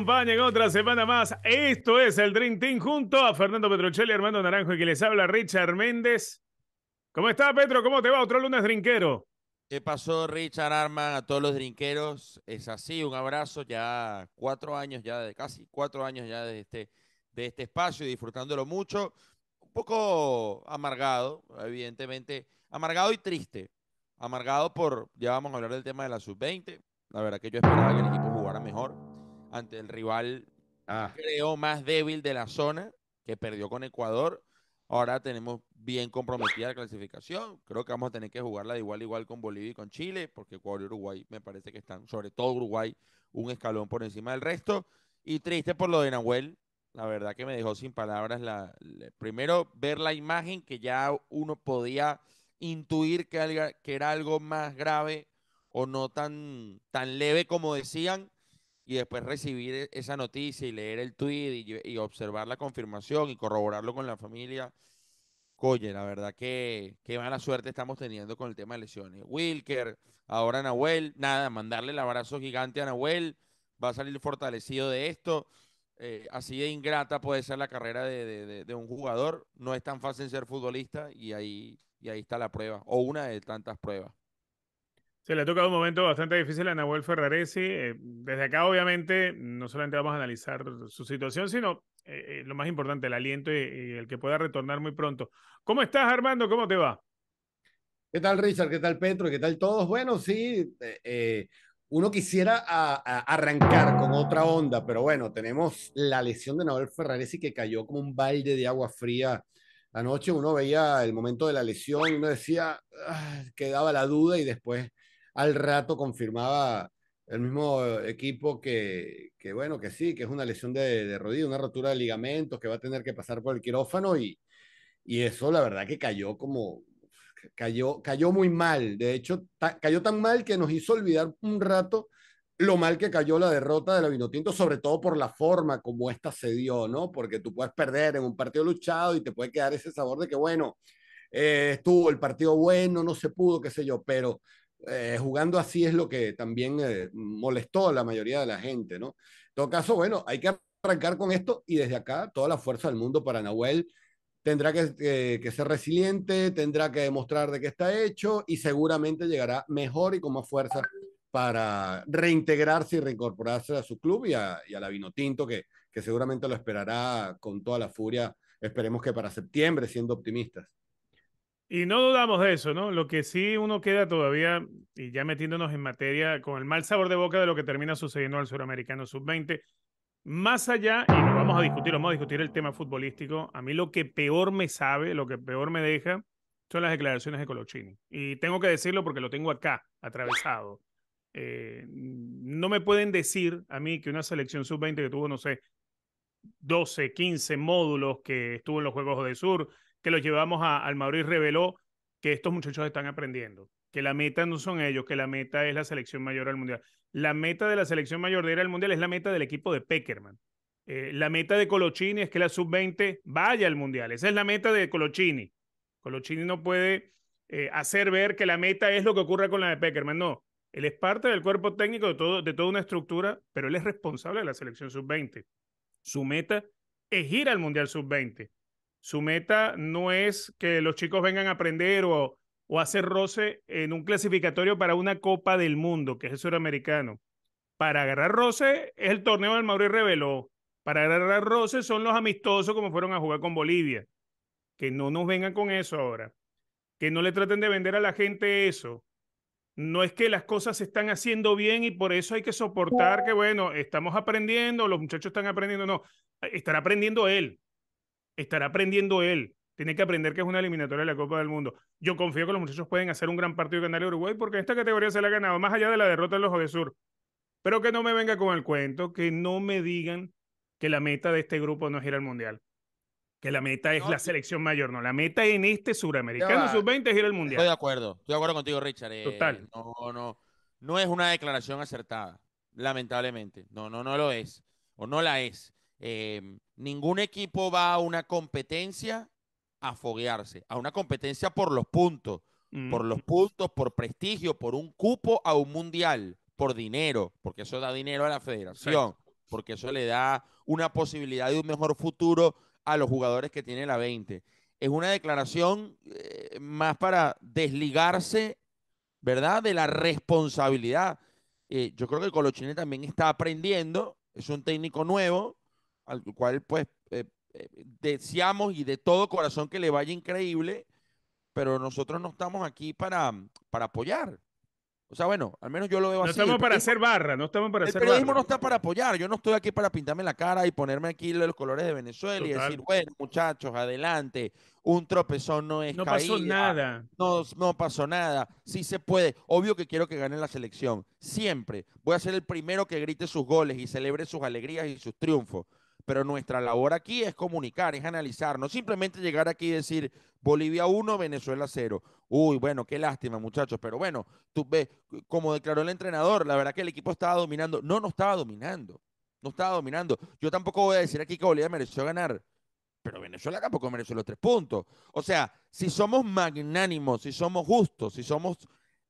acompaña otra semana más. Esto es el Dream Team junto a Fernando Petrocelli, Armando Naranjo y que les habla Richard Méndez. ¿Cómo está, Petro? ¿Cómo te va? Otro lunes drinquero. ¿Qué pasó, Richard Arman, a todos los drinqueros? Es así, un abrazo. Ya cuatro años, ya de casi cuatro años ya de este, de este espacio y disfrutándolo mucho. Un poco amargado, evidentemente. Amargado y triste. Amargado por, ya vamos a hablar del tema de la sub-20. La verdad que yo esperaba que el equipo jugara mejor ante el rival, ah. creo, más débil de la zona, que perdió con Ecuador. Ahora tenemos bien comprometida la clasificación. Creo que vamos a tener que jugarla de igual igual con Bolivia y con Chile, porque Ecuador y Uruguay me parece que están, sobre todo Uruguay, un escalón por encima del resto. Y triste por lo de Nahuel. La verdad que me dejó sin palabras. La, primero, ver la imagen que ya uno podía intuir que, que era algo más grave o no tan, tan leve como decían y después recibir e, esa noticia y leer el tweet y, observar la confirmación y corroborarlo con la familia. Coye, la verdad que qué mala suerte estamos teniendo con el tema de lesiones. Wilker, ahora Nahuel, nada, mandarle el abrazo gigante a Nahuel, va a salir fortalecido de esto. Eh, así de ingrata puede ser la carrera de, de, un jugador, no es tan fácil ser futbolista y ahí, y ahí está la prueba, o una de tantas pruebas. Se le ha tocado un momento bastante difícil a Nahuel Ferraresi. Eh, desde acá, obviamente, no solamente vamos a analizar su situación, sino eh, eh, lo más importante, el aliento y, el que pueda retornar muy pronto. ¿Cómo estás, Armando? ¿Cómo te va? ¿Qué tal, Richard? ¿Qué tal, Petro? ¿Qué tal todos? Bueno, sí, uno quisiera arrancar con otra onda, pero bueno, tenemos la lesión de Nahuel Ferraresi que cayó como un balde de agua fría anoche uno veía el momento de la lesión y uno decía, ah", quedaba la duda y después al rato confirmaba el mismo equipo que, bueno, que sí, que es una lesión de, de, rodilla, una rotura de ligamentos, que va a tener que pasar por el quirófano y, y eso la verdad que cayó como, cayó, cayó muy mal. De hecho, cayó tan mal que nos hizo olvidar un rato lo mal que cayó la derrota de la Vinotinto, sobre todo por la forma como esta se dio, ¿no? Porque tú puedes perder en un partido luchado y te puede quedar ese sabor de que, bueno, eh, estuvo el partido bueno, no se pudo, qué sé yo, pero eh, jugando así es lo que también eh, molestó a la mayoría de la gente, ¿no? En todo caso, bueno, hay que arrancar con esto y desde acá toda la fuerza del mundo para Nahuel. Tendrá que, eh, ser resiliente, tendrá que demostrar de qué está hecho y seguramente llegará mejor y con más fuerza para reintegrarse y reincorporarse a su club y a, la Vinotinto, que seguramente lo esperará con toda la furia, esperemos que para septiembre, siendo optimistas. Y no dudamos de eso, ¿no? Lo que sí uno queda todavía, y ya metiéndonos en materia, con el mal sabor de boca de lo que termina sucediendo al suramericano sub-20. Más allá, y lo vamos a discutir, vamos a discutir el tema futbolístico. A mí lo que peor me sabe, lo que peor me deja, son las declaraciones de Colochini. Y tengo que decirlo porque lo tengo acá, atravesado. Eh, no me pueden decir a mí que una selección sub-20 que tuvo, no sé, 12, 15 módulos, que estuvo en los Juegos de Sur, que los llevamos a maduro y reveló que estos muchachos están aprendiendo, que la meta no son ellos, que la meta es la selección mayor al mundial. La meta de la selección mayor de ir al mundial es la meta del equipo de Peckerman. Eh, la meta de Colochini es que la sub-20 vaya al mundial. Esa es la meta de Colochini. Colochini no puede eh, hacer ver que la meta es lo que ocurre con la de Peckerman. No, él es parte del cuerpo técnico de, todo, de toda una estructura, pero él es responsable de la selección sub-20. Su meta es ir al mundial sub-20. Su meta no es que los chicos vengan a aprender o, o hacer roce en un clasificatorio para una Copa del Mundo, que es el suramericano. Para agarrar roce es el torneo del Mauricio Revelo Reveló. Para agarrar roce son los amistosos como fueron a jugar con Bolivia. Que no nos vengan con eso ahora. Que no le traten de vender a la gente eso no es que las cosas se están haciendo bien y por eso hay que soportar que, bueno, estamos aprendiendo, los muchachos están aprendiendo, no, estará aprendiendo él, estará aprendiendo él. Tiene que aprender que es una eliminatoria de la Copa del Mundo. Yo confío que los muchachos pueden hacer un gran partido y ganar Uruguay porque en esta categoría se la ha ganado, más allá de la derrota en los de Sur. Pero que no me venga con el cuento, que no me digan que la meta de este grupo no es ir al Mundial. Que la meta es la selección mayor, no. La meta en este suramericano sub-20 es ir al Mundial. Estoy de acuerdo, estoy de acuerdo contigo, Richard. Eh, Total. No, no, no es una declaración acertada, lamentablemente. No, no, no lo es. O no la es. Em, ningún equipo va a una competencia a foguearse, a una competencia por los puntos, por los puntos, por prestigio, por un cupo a un mundial, por dinero, porque eso da dinero a la federación, porque eso le da una posibilidad de un mejor futuro a los jugadores que tiene la 20. Es una declaración eh, más para desligarse, ¿verdad?, de la responsabilidad. Eh, yo creo que Colochine también está aprendiendo, es un técnico nuevo, al cual pues eh, eh, deseamos y de todo corazón que le vaya increíble, pero nosotros no estamos aquí para, para apoyar. O sea, bueno, al menos yo lo veo no así. No estamos para hacer barra, no estamos para hacer barra. El periodismo no está para apoyar. Yo no estoy aquí para pintarme la cara y ponerme aquí los colores de Venezuela y decir, bueno, muchachos, adelante. Un tropezón no es No pasó nada. No, no pasó nada. Sí se puede. Obvio que quiero que gane la selección. Siempre. Voy a ser el primero que grite sus goles y celebre sus alegrías y sus triunfos pero nuestra labor aquí es comunicar, es analizar, no simplemente llegar aquí y decir Bolivia 1, Venezuela 0. Uy, bueno, qué lástima, muchachos, pero bueno, tú ves, como declaró el entrenador, la verdad que el equipo estaba dominando. No, no estaba dominando, no estaba dominando. Yo tampoco voy a decir aquí que Bolivia mereció ganar, pero Venezuela tampoco mereció los tres puntos. O sea, si somos magnánimos, si somos justos, si somos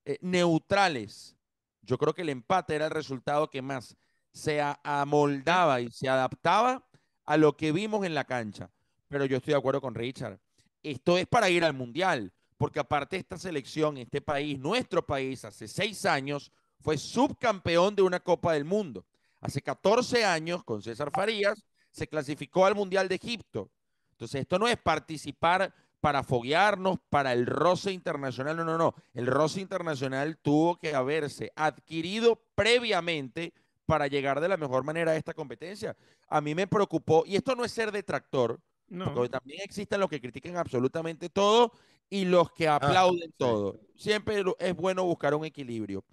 eh, neutrales, yo creo que el empate era el resultado que más se amoldaba y se adaptaba a lo que vimos en la cancha. Pero yo estoy de acuerdo con Richard. Esto es para ir al Mundial, porque aparte esta selección, este país, nuestro país, hace seis años fue subcampeón de una Copa del Mundo. Hace 14 años, con César Farías, se clasificó al Mundial de Egipto. Entonces, esto no es participar para foguearnos, para el roce internacional, no, no, no. El roce internacional tuvo que haberse adquirido previamente para llegar de la mejor manera a esta competencia. A mí me preocupó, y esto no es ser detractor, porque también existen los que critiquen absolutamente todo y los que ah, aplauden todo. Siempre es bueno buscar un equilibrio.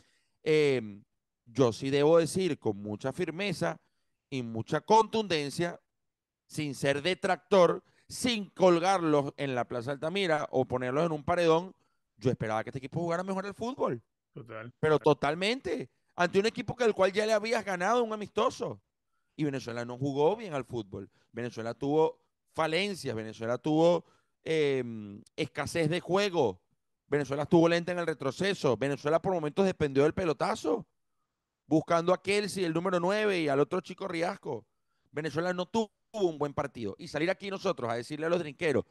Em, yo sí debo decir con mucha firmeza y mucha contundencia, sin ser detractor, sin colgarlos en la Plaza Altamira o ponerlos en un paredón, yo esperaba que este equipo jugara mejor el fútbol. Pero totalmente ante un equipo que el cual ya le habías ganado un amistoso. Y Venezuela no jugó bien al fútbol. Venezuela tuvo falencias, Venezuela tuvo em, escasez de juego, Venezuela estuvo lenta en el retroceso, Venezuela por momentos dependió del pelotazo, buscando a Kelsey, el número 9, y al otro chico Riasco. Venezuela no tuvo un buen partido. Y salir aquí nosotros a decirle a los drinqueros,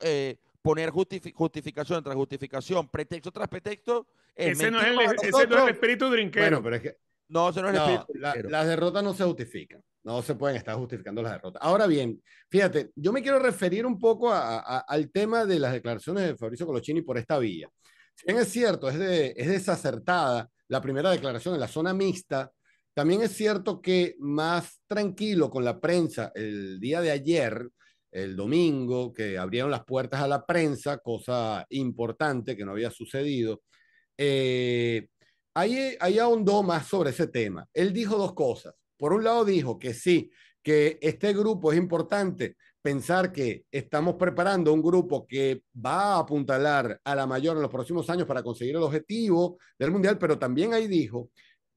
eh, poner justificación tras justificación, pretexto tras pretexto. ese, no es, el, espíritu drinquero. Bueno, pero es que, no, ese no es el espíritu Las derrotas no se justifican. No se pueden estar justificando las derrotas. Ahora bien, fíjate, yo me quiero referir un poco al tema de las declaraciones de Fabrizio Colochini por esta vía. Si bien es cierto, es, es desacertada la primera declaración en la zona mixta, también es cierto que más tranquilo con la prensa el día de ayer, el domingo, que abrieron las puertas a la prensa, cosa importante que no había sucedido. Eh, ahí, eh, ahí ahondó más sobre ese tema. Él dijo dos cosas. Por un lado dijo que sí, que este grupo es importante pensar que estamos preparando un grupo que va a apuntalar a la mayor en los próximos años para conseguir el objetivo del Mundial, pero también ahí dijo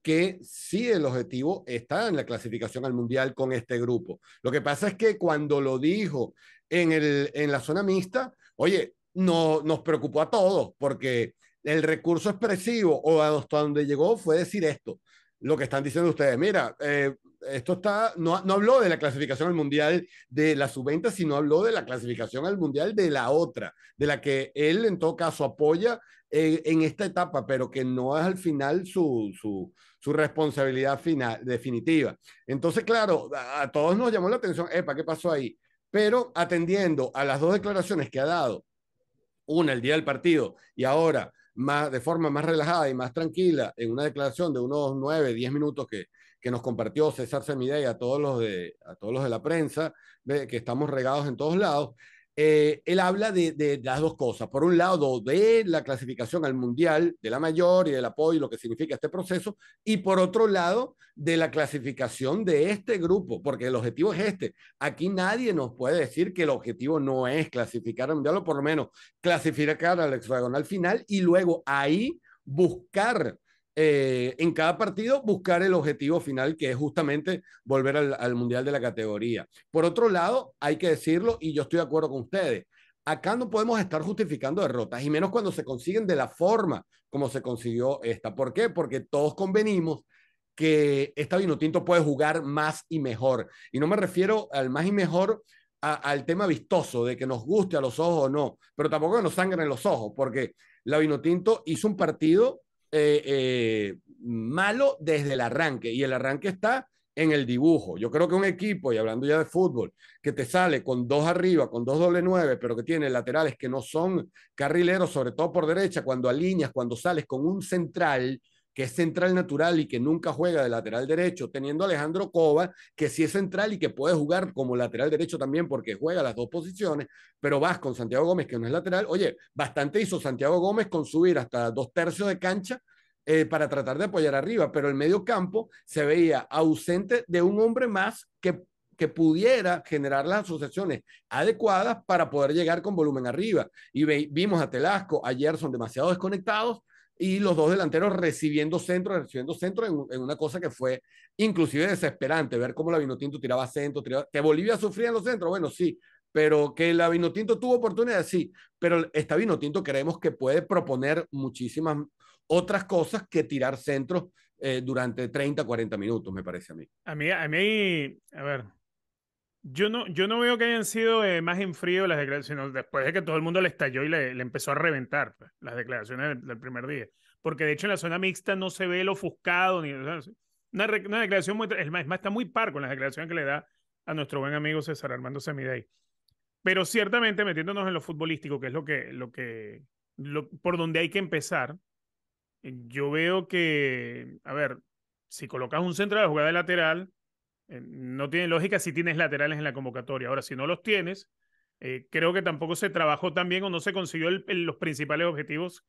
que sí el objetivo está en la clasificación al Mundial con este grupo. Lo que pasa es que cuando lo dijo en, el, en la zona mixta, oye, no, nos preocupó a todos porque el recurso expresivo o hasta donde llegó fue decir esto, lo que están diciendo ustedes, mira, eh, esto está, no, no habló de la clasificación al Mundial de la subventa, sino habló de la clasificación al Mundial de la otra, de la que él en todo caso apoya eh, en esta etapa, pero que no es al final su, su su responsabilidad final, definitiva. Entonces, claro, a, todos nos llamó la atención, epa, ¿qué pasó ahí? Pero atendiendo a las dos declaraciones que ha dado, una el día del partido y ahora más, de forma más relajada y más tranquila, en una declaración de unos nueve, diez minutos que, nos compartió César Semidey a todos los de, a todos los de la prensa, que estamos regados en todos lados, eh, él habla de, las dos cosas. Por un lado, de la clasificación al mundial de la mayor y del apoyo y lo que significa este proceso. Y por otro lado, de la clasificación de este grupo, porque el objetivo es este. Aquí nadie nos puede decir que el objetivo no es clasificar al mundial o por lo menos clasificar al hexagonal final y luego ahí buscar eh, en cada partido buscar el objetivo final, que es justamente volver al, Mundial de la categoría. Por otro lado, hay que decirlo, y yo estoy de acuerdo con ustedes, acá no podemos estar justificando derrotas, y menos cuando se consiguen de la forma como se consiguió esta. ¿Por qué? Porque todos convenimos que esta Vinotinto puede jugar más y mejor. Y no me refiero al más y mejor al tema vistoso, de que nos guste a los ojos o no, pero tampoco que nos sangren los ojos, porque la Vinotinto hizo un partido eh, eh, malo desde el arranque y el arranque está en el dibujo. Yo creo que un equipo, y hablando ya de fútbol, que te sale con dos arriba, con dos doble nueve, pero que tiene laterales que no son carrileros, sobre todo por derecha, cuando alineas, cuando sales con un central que es central natural y que nunca juega de lateral derecho, teniendo a Alejandro Cova, que sí es central y que puede jugar como lateral derecho también porque juega las dos posiciones, pero vas con Santiago Gómez, que no es lateral. Oye, bastante hizo Santiago Gómez con subir hasta dos tercios de cancha eh, para tratar de apoyar arriba, pero el medio campo se veía ausente de un hombre más que que pudiera generar las asociaciones adecuadas para poder llegar con volumen arriba. Y vimos a Telasco, ayer son demasiado desconectados y los dos delanteros recibiendo centro, recibiendo centro en, una cosa que fue inclusive desesperante, ver cómo la Vinotinto tiraba centro, que Bolivia sufría en los centros, bueno, sí, pero que la Vinotinto tuvo oportunidad, sí, pero esta Vinotinto creemos que puede proponer muchísimas otras cosas que tirar centros eh, durante 30, 40 minutos, me parece a mí. A mí, a mí, a ver, yo no, yo no veo que hayan sido eh, más en frío las declaraciones, sino después de que todo el mundo le estalló y le, empezó a reventar pues, las declaraciones del, primer día. Porque de hecho en la zona mixta no se ve el ofuscado. Ni, una, declaración Es más, está muy par con las declaraciones que le da a nuestro buen amigo César Armando Semidey. Pero ciertamente, metiéndonos en lo futbolístico, que es lo que. Lo que por donde hay que empezar, yo veo que. A ver, si colocas un centro de jugada lateral eh, no tiene lógica si tienes laterales en la convocatoria. Ahora, si no los tienes, eh, creo que tampoco se trabajó tan bien o no se consiguió los principales objetivos.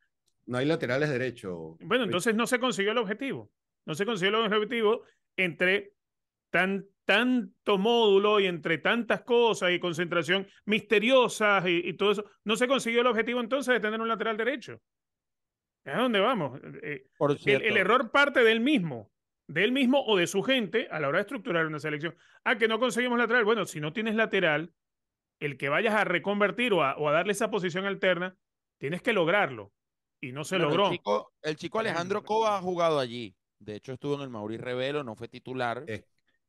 No hay laterales derecho. Bueno, entonces no se consiguió el objetivo. No se consiguió el objetivo entre tanto módulo y entre tantas cosas y concentración misteriosas y, todo eso. No se consiguió el objetivo entonces de tener un lateral derecho. ¿A dónde vamos? Eh, el error parte del mismo de él mismo o de su gente a la hora de estructurar una selección. Ah, que no conseguimos lateral. Bueno, si no tienes lateral, el que vayas a reconvertir o a, darle esa posición alterna, tienes que lograrlo. Y no se logró. El chico, Alejandro Cova ha jugado allí. De hecho, estuvo en el Mauricio Revelo, no fue titular. Es,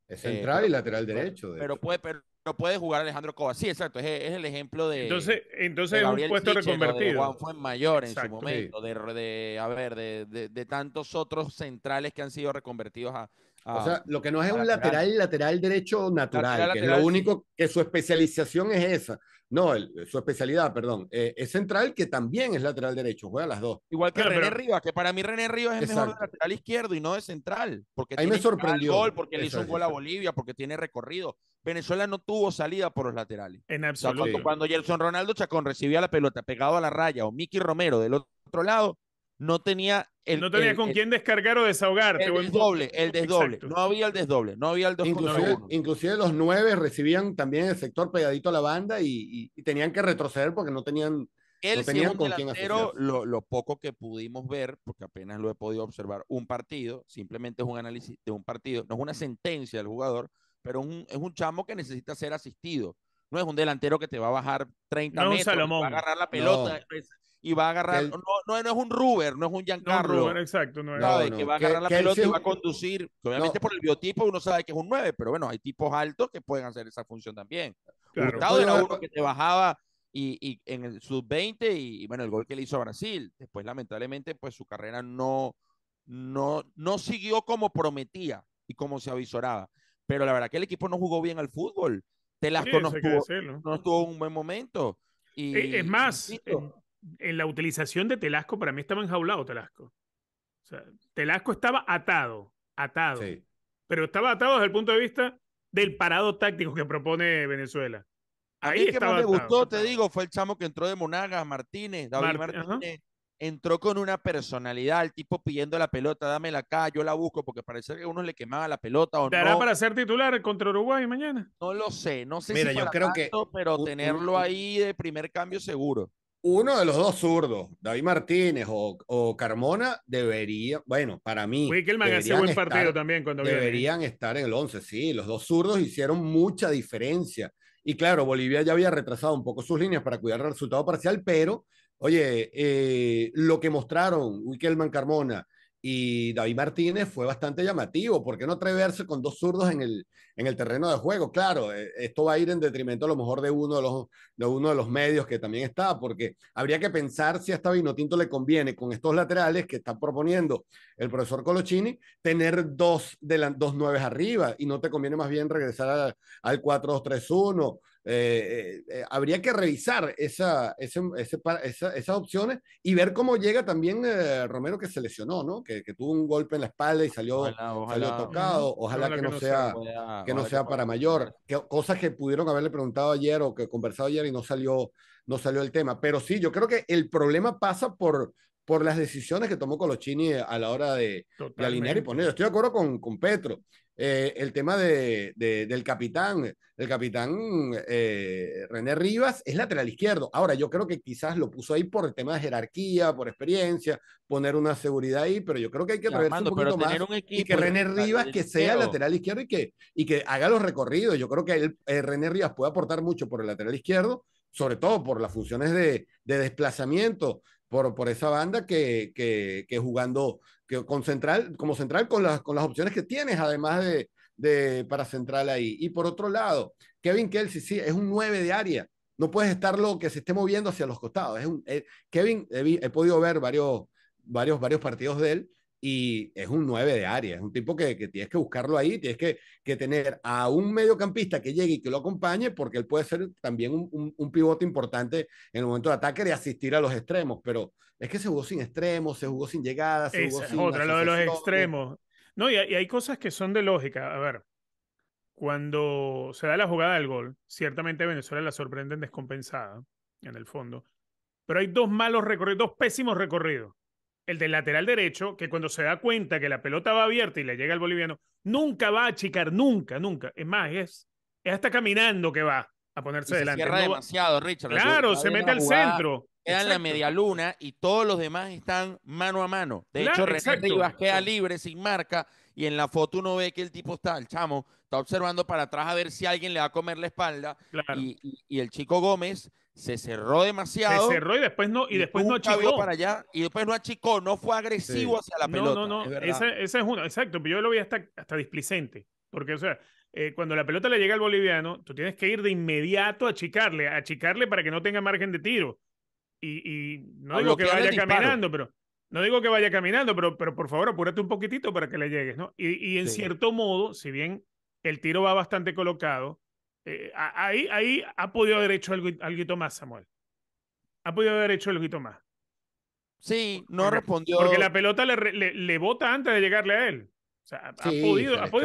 eh, central y lateral derecho. pero, puede, pero no puede jugar Alejandro Cobas. Sí, exacto, es, el ejemplo de. Entonces, entonces es un puesto reconvertido. Juan fue mayor en su momento, de, a ver, de, de, tantos otros centrales que han sido reconvertidos a, Ah, o sea, lo que no es un lateral, lateral derecho natural, que es lo único que su especialización es esa. No, su especialidad, perdón. Eh, es central, que también es lateral derecho, juega las dos. Igual que René Rivas, que para mí René Rivas es el mejor lateral izquierdo y no es central. Porque Ahí tiene me sorprendió. Gol, porque le hizo un gol a Bolivia, porque tiene recorrido. Venezuela no tuvo salida por los laterales. En absoluto. cuando, cuando Ronaldo Chacón recibía la pelota pegado a la raya o Mickey Romero del otro lado, no tenía el no tenía con quién descargar o desahogar El desdoble, el desdoble. No había el desdoble, no había el dos inclusive, los nueve recibían también el sector pegadito a la banda y, tenían que retroceder porque no tenían, tenían con quién lo, lo poco que pudimos ver, porque apenas lo he podido observar, un partido, simplemente es un análisis de un partido, no es una sentencia del jugador, pero es un chamo que necesita ser asistido. No es un delantero que te va a bajar 30 metros, agarrar la pelota. Pues, y va a agarrar, no, no, es un Ruber, no es un Giancarlo. No, exacto, no es. no, que va a agarrar la pelota y va a conducir. Obviamente por el biotipo uno sabe que es un 9, pero bueno, hay tipos altos que pueden hacer esa función también. Claro. Hurtado era uno que te bajaba y, y en el sub-20 y, bueno, el gol que le hizo a Brasil. Después, lamentablemente, pues su carrera no, no, no siguió como prometía y como se avisoraba. Pero la verdad que el equipo no jugó bien al fútbol. te las conozco no estuvo un buen momento. Y, e, es más, en la utilización de Telasco, para mí estaba enjaulado Telasco. O sea, Telasco estaba atado, atado. Pero estaba atado desde el punto de vista del parado táctico que propone Venezuela. Ahí a mí que más me gustó, te digo, fue el chamo que entró de Monagas, Martínez, Martínez. Entró con una personalidad, el tipo pidiendo la pelota, la acá, yo la busco, porque parece que uno le quemaba la pelota o ¿Te para ser titular contra Uruguay mañana? No lo sé, no sé Mira, si yo creo que... pero tenerlo ahí de primer cambio seguro uno de los dos zurdos, David Martínez o, Carmona, debería, bueno, para mí. Wickelman hace buen partido también cuando Deberían estar en el 11, sí. Los dos zurdos hicieron mucha diferencia. Y claro, Bolivia ya había retrasado un poco sus líneas para cuidar el resultado parcial, pero, oye, eh, lo que mostraron Wickelman Carmona, y David Martínez fue bastante llamativo. ¿Por qué no atreverse con dos zurdos en el, en el terreno de juego? Claro, e, esto va a ir en detrimento a lo mejor de uno de los, de uno de los medios que también está, porque habría que pensar si a esta Vinotinto le conviene con estos laterales que está proponiendo el profesor Colochini, tener dos, de dos nueves arriba y no te conviene más bien regresar al 4-2-3-1 eh, eh, eh, habría que revisar esa, esas opciones y ver cómo llega también Romero que se lesionó, ¿no? Que, tuvo un golpe en la espalda y salió, tocado. Ojalá, que, no sea, que no sea para mayor. cosas que pudieron haberle preguntado ayer o que conversado ayer y no salió, no salió el tema. Pero sí, yo creo que el problema pasa por, por las decisiones que tomó Colochini a la hora de, de alinear y poner. estoy de acuerdo con, con Petro. Eh, el tema del capitán. El capitán eh, René Rivas es lateral izquierdo. Ahora, yo creo que quizás lo puso ahí por el tema de jerarquía, por experiencia, poner una seguridad ahí, pero yo creo que hay que atreverse un poquito más y que René Rivas que sea lateral izquierdo y que, y que haga los recorridos. Yo creo que el, eh, René Rivas puede aportar mucho por el lateral izquierdo, sobre todo por las funciones de, desplazamiento, por, por, esa banda que, que, que jugando con central, como central con las, con las opciones que tienes, además de, de, para central ahí. Y por otro lado, Kevin Kelsey, sí, es un 9 de área. No puedes estar lo que se esté moviendo hacia los costados. Es un, eh, Kevin, he, he, podido ver varios, varios, varios partidos de él y es un 9 de área, es un tipo que, tienes que buscarlo ahí, tienes que, tener a un mediocampista que llegue y que lo acompañe, porque él puede ser también un, pivote importante en el momento de ataque de asistir a los extremos, pero es que se jugó sin extremos, se jugó sin llegadas, se jugó es otra, lo de los extremos. No, y hay, cosas que son de lógica. A ver, cuando se da la jugada del gol, ciertamente Venezuela la sorprenden descompensada, en el fondo, pero hay dos malos recorridos, dos pésimos recorridos el del lateral derecho, que cuando se da cuenta que la pelota va abierta y le llega al boliviano, nunca va a achicar, nunca, nunca. Es más, es, hasta caminando que va a ponerse delante. demasiado, Richard. Claro, se mete al centro. Queda en la media luna y todos los demás están mano a mano. De hecho, René queda libre, sin marca y en la foto uno ve que el tipo está, el chamo, está observando para atrás a ver si alguien le va a comer la espalda. Y, el chico Gómez se cerró demasiado. Se cerró y después no, y, después no achicó. Para allá, y después no achicó, no fue agresivo hacia la pelota. No, no, no, ese esa, es una, exacto, yo lo vi hasta, hasta displicente. Porque, o sea, eh, cuando la pelota le llega al boliviano, tú tienes que ir de inmediato a achicarle, a achicarle para que no tenga margen de tiro. Y, y no digo que vaya caminando, pero no digo que vaya caminando, pero, pero por favor apúrate un poquitito para que le llegues, ¿no? Y, en cierto modo, si bien el tiro va bastante colocado, eh, ahí, ahí ha podido haber hecho algo, más, Samuel. Ha podido haber hecho algo más. Sí, no respondió. Porque la pelota le, le, bota antes de llegarle a él. O sea, ha, podido,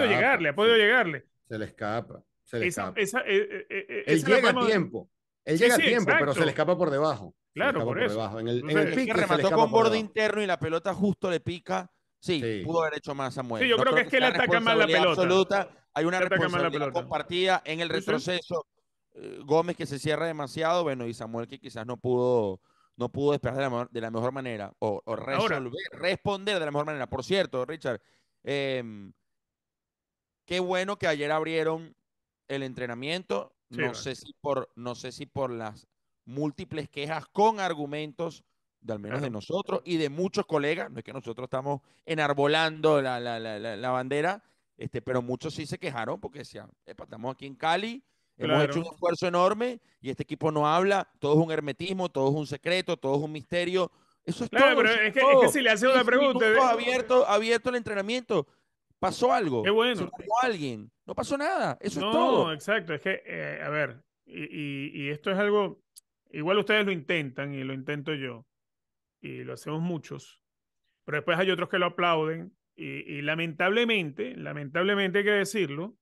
llegarle, ha podido llegarle. Se le escapa. Se le eh, eh, él llega a tiempo. Él llega a tiempo, pero se le escapa por debajo. Claro, por, eso. En el, que remató con borde interno y la pelota justo le pica. Sí, pudo haber hecho más Samuel. Sí, yo creo, que es que le ataca más la pelota. Absoluta. Hay una responsabilidad compartida en el retroceso. Eh, Gómez que se cierra demasiado, bueno, y Samuel que quizás no pudo no pudo despejar de la, mejor manera o, resolver, responder de la mejor manera. Por cierto, Richard, em, qué bueno que ayer abrieron el entrenamiento. no, sé si por, no sé si por las múltiples quejas con argumentos de al menos de nosotros y de muchos colegas, no es que nosotros estamos enarbolando la, bandera, este, pero muchos sí se quejaron porque decían, estamos aquí en Cali, hemos hecho un esfuerzo enorme y este equipo no habla, todo es un hermetismo, todo es un secreto, todo es un misterio. Eso es claro, todo. Pero es, que, si le hace una pregunta... Eh, abierto, abierto el entrenamiento, pasó algo. Qué bueno. alguien, no pasó nada, eso es todo. No, exacto, es que, eh, a ver, y esto es algo Igual ustedes lo intentan y lo intento yo, y lo hacemos muchos, pero después hay otros que lo aplauden y, lamentablemente, lamentablemente hay que decirlo,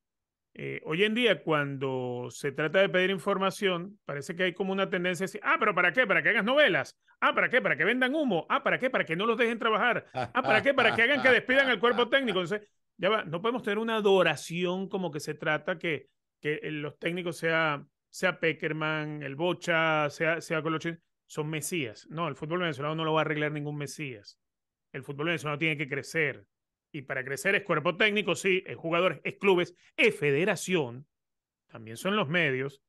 eh, hoy en día cuando se trata de pedir información, parece que hay como una tendencia a decir, ah, pero ¿para qué? ¿Para que hagas novelas? Ah, ¿para qué? ¿Para que vendan humo? Ah, ¿para qué? ¿Para que no los dejen trabajar? Ah, ¿para qué? ¿Para que hagan que despidan al cuerpo técnico? Entonces, ya va, no podemos tener una adoración como que se trata que, que los técnicos sean sea Peckerman, el Bocha, sea, sea son mesías. No, el fútbol venezolano no lo va a arreglar ningún mesías. El fútbol venezolano tiene que crecer. Y para crecer es cuerpo técnico, sí, es jugadores, es clubes, es federación, también son los medios.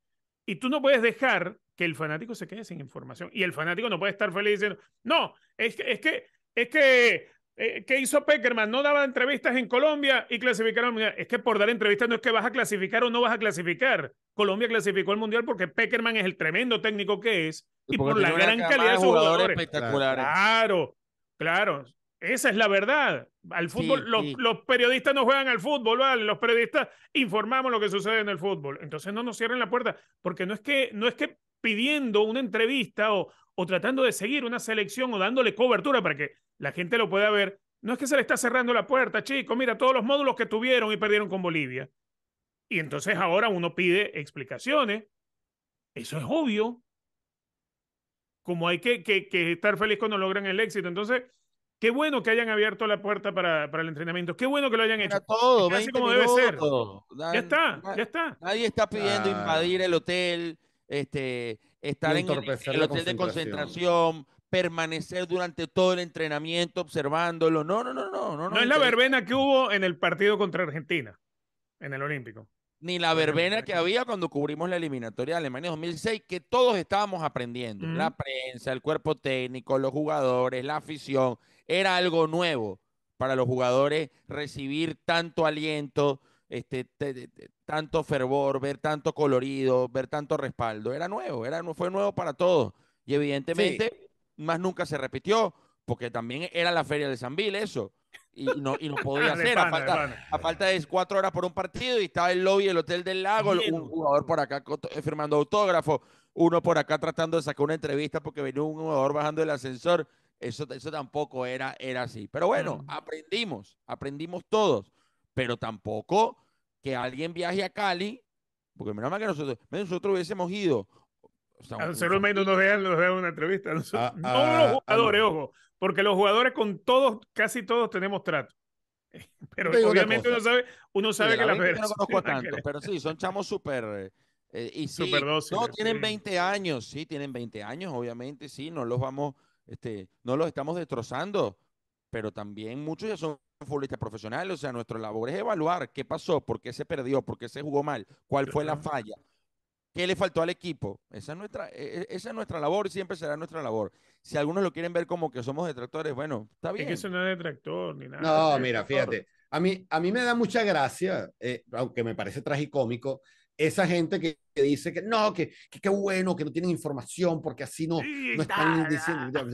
Y tú no puedes dejar que el fanático se quede sin información. Y el fanático no puede estar feliz diciendo, no, es que, es que, es que eh, ¿Qué hizo Peckerman? No daba entrevistas en Colombia y clasificaron Mundial. Es que por dar entrevistas no es que vas a clasificar o no vas a clasificar. Colombia clasificó al Mundial porque Peckerman es el tremendo técnico que es y, por la gran calidad de sus jugadores. Espectaculares. Claro, claro. Esa es la verdad. Al fútbol, los, periodistas no juegan al fútbol, ¿vale? Los periodistas informamos lo que sucede en el fútbol. Entonces no nos cierren la puerta, porque no es que, no es que pidiendo una entrevista o, o tratando de seguir una selección o dándole cobertura para que la gente lo pueda ver. No es que se le está cerrando la puerta, chico. Mira todos los módulos que tuvieron y perdieron con Bolivia. Y entonces ahora uno pide explicaciones. Eso es obvio. Como hay que, estar feliz cuando logran el éxito. Entonces, qué bueno que hayan abierto la puerta para, para el entrenamiento. Qué bueno que lo hayan hecho. Todo, como debe ser. ya está, ya está. Nadie está pidiendo invadir el hotel este, estar en el, hotel de concentración, permanecer durante todo el entrenamiento observándolo. No, no, no, no. No, no, es la verbena que hubo en el partido contra Argentina, en el Olímpico. Ni la verbena que había cuando cubrimos la eliminatoria de Alemania 2006, que todos estábamos aprendiendo. La prensa, el cuerpo técnico, los jugadores, la afición. Era algo nuevo para los jugadores recibir tanto aliento, este, tanto fervor, ver tanto colorido, ver tanto respaldo. Era nuevo, era, fue nuevo para todos. Y evidentemente, más nunca se repitió, porque también era la feria de San Bill eso. Y no, y no podía hacer a, falta, a, falta, de cuatro horas por un partido, y estaba el lobby del Hotel del Lago, un jugador por acá eh, firmando autógrafo, uno por acá tratando de sacar una entrevista porque venía un jugador bajando el ascensor. Eso, eso tampoco era, era así. Pero bueno, aprendimos, aprendimos todos pero tampoco que alguien viaje a Cali, porque menos mal que nosotros, nosotros hubiésemos ido. al menos nos dejan, nos una entrevista. Ah, ah, ah, no los jugadores, ojo, porque los jugadores con todos, casi todos tenemos trato. Pero obviamente uno sabe, uno sabe que la, conozco tanto, pero sí, son chamos súper. Eh, eh, y sí, no, tienen 20 años, sí, tienen 20 años, obviamente, sí, no los vamos, este, no los estamos destrozando, pero también muchos ya son futbolista profesional, o sea, nuestra labor es evaluar qué pasó, por qué se perdió, por qué se jugó mal, cuál fue la falla, qué le faltó al equipo. Esa es nuestra, e, e, esa es nuestra labor, siempre será nuestra labor. Si algunos lo quieren ver como que somos detractores, bueno, está bien. Es que eso no es detractor ni nada. No, mira, fíjate, a mí, a mí me da mucha gracia, eh, aunque me parece tragicómico, esa gente que, dice que no, que qué bueno, que no tienen información porque así no, no están diciendo.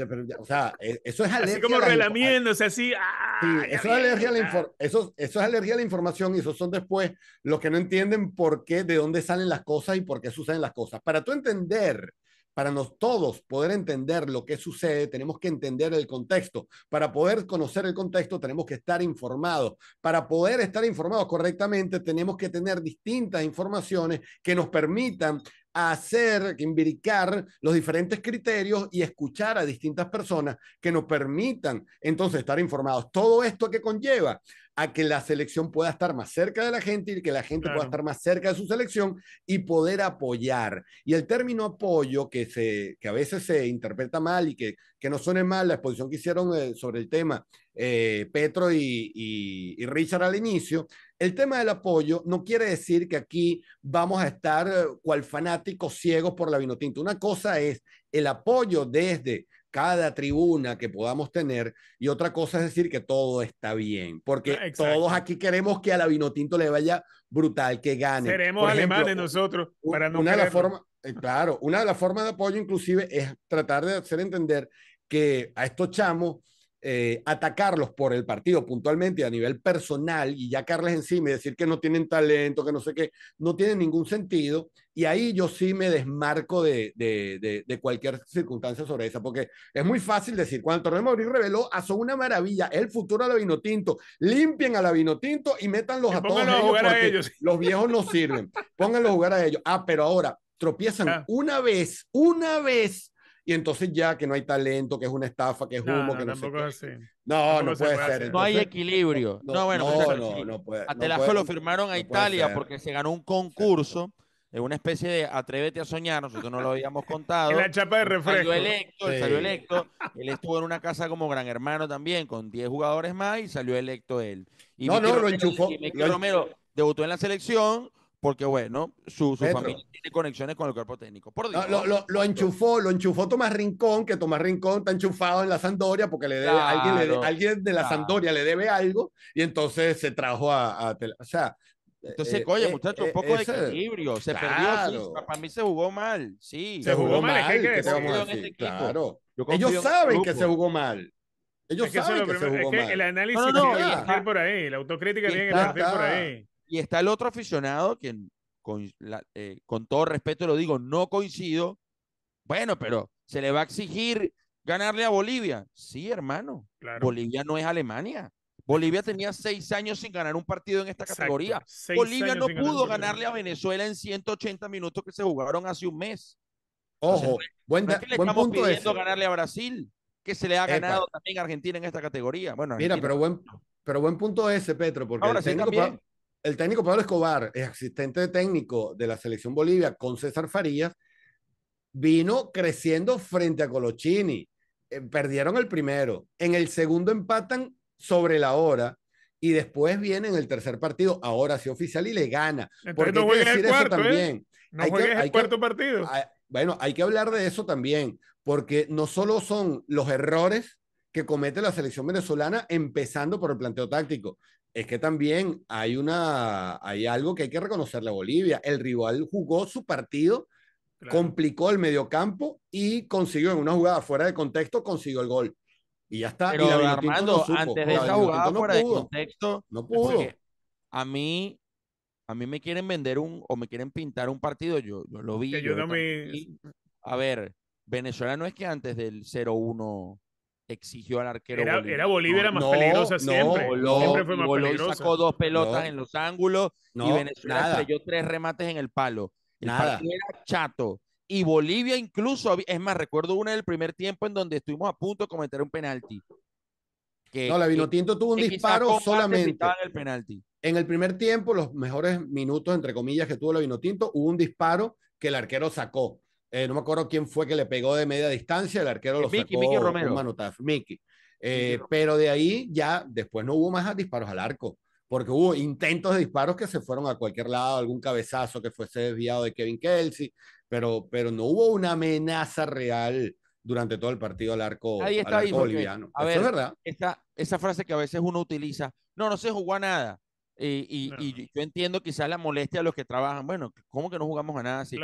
o sea, e, eso es alergia. Así como relamiéndose, así. Ah, sí, eso, es alergia la eso es alergia a la información y esos son después los que no entienden por qué, de dónde salen las cosas y por qué suceden las cosas. Para tú entender para nosotros todos poder entender lo que sucede, tenemos que entender el contexto. Para poder conocer el contexto, tenemos que estar informados. Para poder estar informados correctamente, tenemos que tener distintas informaciones que nos permitan hacer, que imbricar los diferentes criterios y escuchar a distintas personas que nos permitan entonces estar informados. Todo esto que conlleva a que la selección pueda estar más cerca de la gente y que la gente pueda estar más cerca de su selección y poder apoyar. Y el término apoyo, que, se, que a veces se interpreta mal y que, que no suene mal, la exposición que hicieron eh, sobre el tema eh, Petro y, y Richard al inicio, el tema del apoyo no quiere decir que aquí vamos a estar eh, cual fanáticos ciegos por la vinotinto. Una cosa es el apoyo desde cada tribuna que podamos tener y otra cosa es decir que todo está bien, porque ah, todos aquí queremos que a la Vinotinto le vaya brutal, que gane. Seremos ejemplo, alemanes nosotros para no una de las formas, eh, claro, una de las formas de apoyo inclusive es tratar de hacer entender que a estos chamos eh, atacarlos por el partido puntualmente a nivel personal y ya Carles encima y decir que no tienen talento, que no sé qué, no tiene ningún sentido. Y ahí yo sí me desmarco de, de, de, cualquier circunstancia sobre esa, porque es muy fácil decir, cuando Torneo Madrid reveló, hizo una maravilla, el futuro a la tinto limpien a la tinto y métanlos a todos los viejos no sirven, pónganlos a jugar a ellos. Ah, pero ahora tropiezan ah. una vez, una vez y entonces ya que no hay talento, que es una estafa, que es humo, que no, no No, no puede, ser. no hay equilibrio. No, bueno, no, no, no, puede. lo firmaron a Italia porque se ganó un concurso en una especie de atrévete a soñar, nosotros no lo habíamos contado. en la chapa de refresco. Salió electo, salió electo. Él estuvo en una casa como gran hermano también, con 10 jugadores más y salió electo él. Y no, no, lo enchufó. Romero debutó en la selección, porque bueno, su, su familia tiene conexiones con el cuerpo técnico. Por lo, enchufó, lo enchufó Tomás Rincón, que Tomás Rincón está enchufado en la Sandoria porque le alguien, alguien, de la Sandoria le debe algo y entonces se trajo a... o sea... Entonces, eh, eh muchachos, un eh, poco de equilibrio. Se perdió, sí, para mí se jugó mal, sí. Se jugó, mal, claro. Ellos saben que se jugó mal. Ellos saben que, se jugó mal. el análisis no, tiene por ahí, la autocrítica tiene que partir por ahí. Y está el otro aficionado, quien con, eh, con todo respeto lo digo, no coincido. Bueno, pero se le va a exigir ganarle a Bolivia. Sí, hermano. Bolivia no es Alemania. Bolivia tenía seis años sin ganar un partido en esta categoría. Bolivia no pudo ganarle a Venezuela en 180 minutos que se jugaron hace un mes. Ojo, buen, es ganarle a Brasil, que se le ha ganado también Argentina en esta categoría. Bueno, Mira, pero buen, pero buen punto ese, Petro, porque Ahora, el técnico Pablo Escobar, el asistente técnico de la selección Bolivia con César Farías, vino creciendo frente a Colochini. Eh, perdieron el primero. En el segundo empatan sobre la hora y después viene en el tercer partido, ahora sí oficial y le gana. no hay el cuarto, ¿eh? también. No hay que, el cuarto partido. bueno, hay que hablar de eso también, porque no solo son los errores que comete la selección venezolana, empezando por el planteo táctico, es que también hay, una, hay algo que hay que reconocerle a Bolivia. El rival jugó su partido, complicó el mediocampo y consiguió en una jugada fuera de contexto, consiguió el gol. Y ya está. Pero antes de esa jugada fuera de contexto, no pudo. A mí, a mí me quieren vender un o me quieren pintar un partido. Yo, lo vi. A ver, Venezuela no es que antes del 0-1 exigió al arquero. Era Bolivia, era más peligrosa siempre. siempre fue más sacó dos pelotas en los ángulos y Venezuela cayó tres remates en el palo. nada. era chato. Y Bolivia incluso, es más, recuerdo una del primer tiempo en donde estuvimos a punto de cometer un penalti. no, la Vinotinto tuvo un disparo solamente. En el primer tiempo, los mejores minutos, entre comillas, que tuvo la Vinotinto, hubo un disparo que el arquero sacó. Eh, no me acuerdo quién fue que le pegó de media distancia, el arquero eh, lo Mickey, sacó Mickey Romero. Eh, pero de ahí ya después no hubo más disparos al arco, porque hubo intentos de disparos que se fueron a cualquier lado, algún cabezazo que fuese desviado de Kevin Kelsey, pero, pero no hubo una amenaza real durante todo el partido al arco, ahí está, boliviano. verdad. Esa, esa frase que a veces uno utiliza, no, no se jugó a nada. Y, yo entiendo quizás la molestia de los que trabajan. Bueno, ¿cómo que no jugamos a nada así?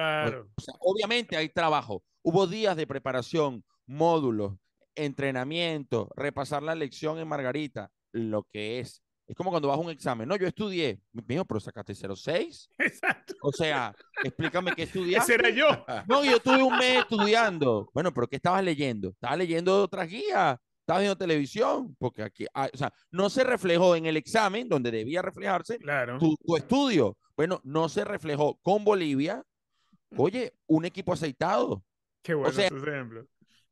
obviamente hay trabajo. Hubo días de preparación, módulos, entrenamiento, repasar la lección en Margarita, lo que es. Es como cuando vas a un examen. No, yo estudié. Mío, pero sacaste 06. Exacto. O sea, explícame qué estudiaste. Ese era yo. No, yo estuve un mes estudiando. Bueno, pero ¿qué estabas leyendo? Estaba leyendo otras guías estaba viendo televisión, porque aquí, ah, o sea, no se reflejó en el examen donde debía reflejarse tu, estudio. Bueno, no se reflejó con Bolivia. Oye, un equipo aceitado. Qué bueno ejemplo.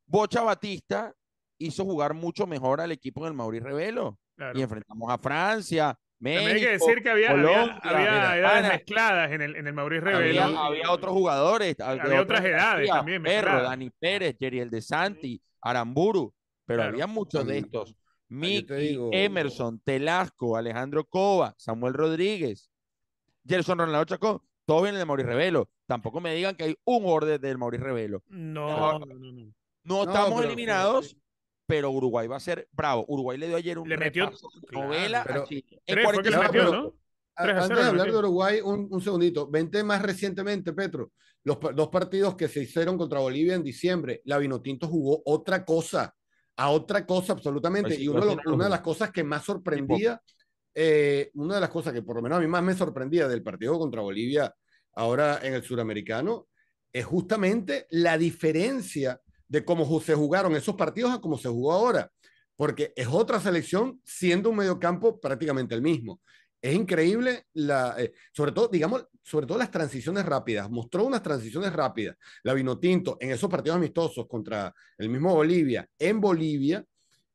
Bocha Batista hizo jugar mucho mejor al equipo del Mauri Revelo. Y enfrentamos a Francia, México, hay que decir que había, había, edades mezcladas en el, en el Revelo. Había, otros jugadores. Había, otras, edades también. Dani Pérez, Jeriel De Santi, Aramburu pero había muchos de estos. Ah, Mick, uh, Emerson, Telasco, Alejandro Cova, Samuel Rodríguez, Gerson Ronaldo Chacón, todos vienen de Mauricio Revelo. Tampoco me digan que hay un orden del Mauricio Revelo. No, no, no, no. estamos eliminados, pero Uruguay va a ser bravo. Uruguay le dio ayer un le metió, Antes de hablar de Uruguay, un, un, segundito. Vente más recientemente, Petro. Los dos partidos que se hicieron contra Bolivia en diciembre, la Vinotinto jugó otra cosa a otra cosa absolutamente. Pues, y una de las cosas que más sorprendía, eh, una de las cosas que por lo menos a mí más me sorprendía del partido contra Bolivia ahora en el suramericano, es justamente la diferencia de cómo se jugaron esos partidos a cómo se jugó ahora. Porque es otra selección siendo un mediocampo prácticamente el mismo. Es increíble, eh, sobre todo, digamos, sobre todo las transiciones rápidas. Mostró unas transiciones rápidas. La Vinotinto en esos partidos amistosos contra el mismo Bolivia, en Bolivia,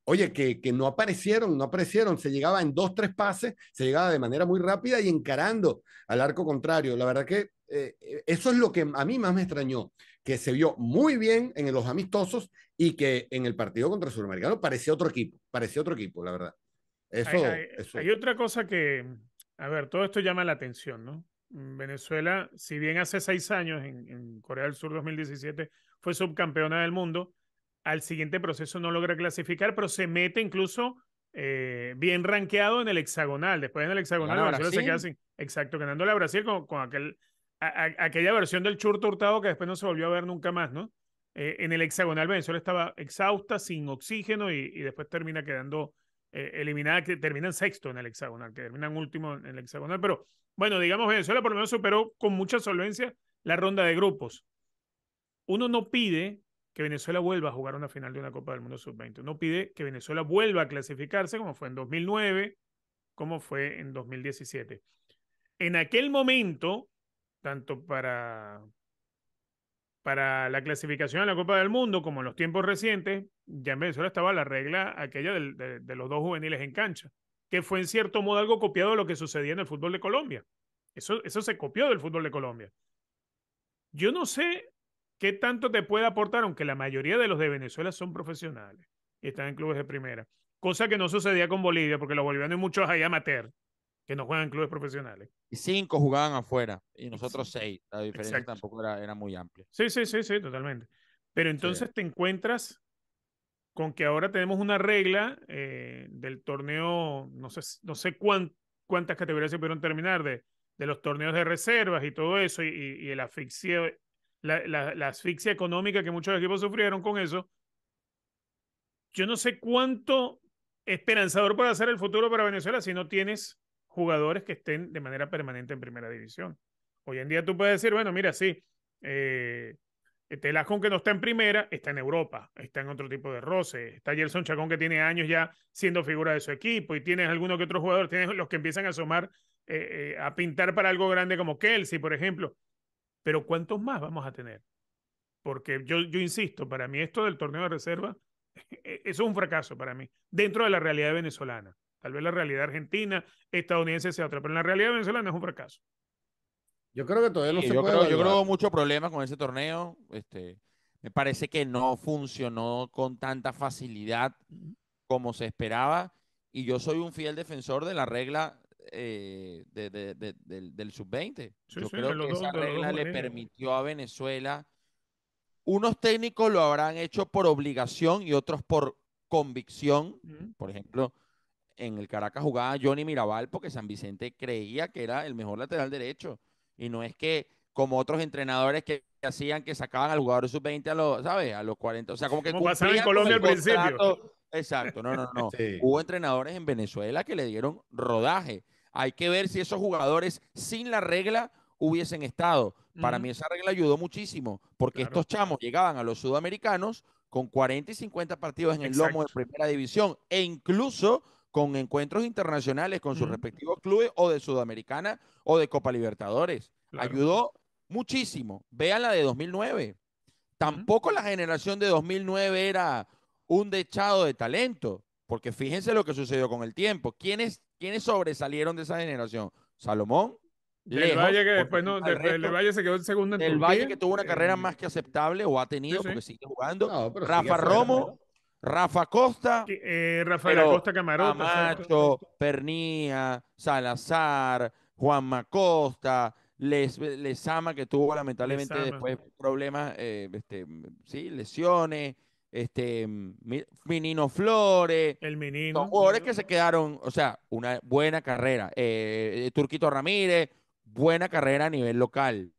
oye, que, no aparecieron, no aparecieron. Se llegaba en dos, tres pases, se llegaba de manera muy rápida y encarando al arco contrario. La verdad que eh, eso es lo que a mí más me extrañó, que se vio muy bien en los amistosos y que en el partido contra el Suramericano parecía otro equipo, parecía otro equipo, la verdad. Eso, hay, otra cosa que, a ver, todo esto llama la atención, ¿no? Venezuela, si bien hace seis años, en, Corea del Sur 2017, fue subcampeona del mundo, al siguiente proceso no logra clasificar, pero se mete incluso eh, bien rankeado en el hexagonal. Después en el hexagonal, Venezuela se queda sin. Exacto, ganándole a Brasil con, aquel, aquella versión del churto hurtado que después no se volvió a ver nunca más, ¿no? Eh, en el hexagonal, Venezuela estaba exhausta, sin oxígeno y después termina quedando eh, eliminada que terminan sexto en el hexagonal, que terminan último en el hexagonal. Pero bueno, digamos, Venezuela por lo menos superó con mucha solvencia la ronda de grupos. Uno no pide que Venezuela vuelva a jugar una final de una Copa del Mundo sub-20. Uno pide que Venezuela vuelva a clasificarse como fue en 2009, como fue en 2017. En aquel momento, tanto para para la clasificación a la Copa del Mundo, como en los tiempos recientes, ya en Venezuela estaba la regla aquella de, los dos juveniles en cancha, que fue en cierto modo algo copiado de lo que sucedía en el fútbol de Colombia. Eso, se copió del fútbol de Colombia. Yo no sé qué tanto te puede aportar, aunque la mayoría de los de Venezuela son profesionales y están en clubes de primera, cosa que no sucedía con Bolivia, porque los bolivianos hay muchos ahí amateur que no juegan clubes profesionales. Y cinco jugaban afuera y nosotros seis. La diferencia tampoco era, muy amplia. Sí, sí, sí, sí, totalmente. Pero entonces te encuentras con que ahora tenemos una regla eh, del torneo, no sé, no sé cuántas categorías se pudieron terminar, de, de los torneos de reservas y todo eso, y, el la, la asfixia económica que muchos equipos sufrieron con eso. Yo no sé cuánto esperanzador puede ser el futuro para Venezuela si no tienes jugadores que estén de manera permanente en primera división. Hoy en día tú puedes decir, bueno, mira, sí, eh, eh Telajón que no está en primera, está en Europa, está en otro tipo de roce, está Gerson Chacón que tiene años ya siendo figura de su equipo y tienes alguno que otro jugador, tienes los que empiezan a asomar, eh, eh, a pintar para algo grande como Kelsey, por ejemplo. Pero ¿cuántos más vamos a tener? Porque yo, yo insisto, para mí esto del torneo de reserva, e, e, es un fracaso para mí, dentro de la realidad venezolana. Tal vez la realidad argentina, estadounidense, sea otra, pero en la realidad venezolana es un fracaso. Yo creo que todavía no sí, yo Creo, yo creo mucho problemas con ese torneo. Este, me parece que no funcionó con tanta facilidad como se esperaba. Y yo soy un fiel defensor de la regla eh, del, sub-20. yo creo que esa regla le permitió a Venezuela. Unos técnicos lo habrán hecho por obligación y otros por convicción. Por ejemplo, en el Caracas jugaba Johnny Mirabal porque San Vicente creía que era el mejor lateral derecho. Y no es que como otros entrenadores que hacían que sacaban al jugador sub-20 a los, ¿sabes? A los 40. O sea, como que... Como pasaba en Colombia principio. Exacto, no, no, no. Hubo entrenadores en Venezuela que le dieron rodaje. Hay que ver si esos jugadores sin la regla hubiesen estado. Para mí esa regla ayudó muchísimo, porque estos chamos llegaban a los sudamericanos con 40 y 50 partidos en el lomo de primera división e incluso con encuentros internacionales con sus respectivos clubes o de Sudamericana o de Copa Libertadores. Ayudó muchísimo. Vean la de 2009. Tampoco la generación de 2009 era un dechado de talento, porque fíjense lo que sucedió con el tiempo. ¿Quiénes, quiénes sobresalieron de esa generación? Salomón. el Valle que después no, el Valle se quedó en segundo en El Valle que tuvo una carrera eh, más que aceptable o ha tenido porque sigue jugando. Rafa Romo, Rafa Costa. Eh, Rafael Costa Camarota. Camacho, Pernía, Salazar, Juan Macosta, les, Lesama, que tuvo lamentablemente después problemas, eh, este, sí, lesiones, este, Menino Flores. El Menino. Son jugadores que se quedaron, o sea, una buena carrera. Eh, Turquito Ramírez, buena carrera a nivel local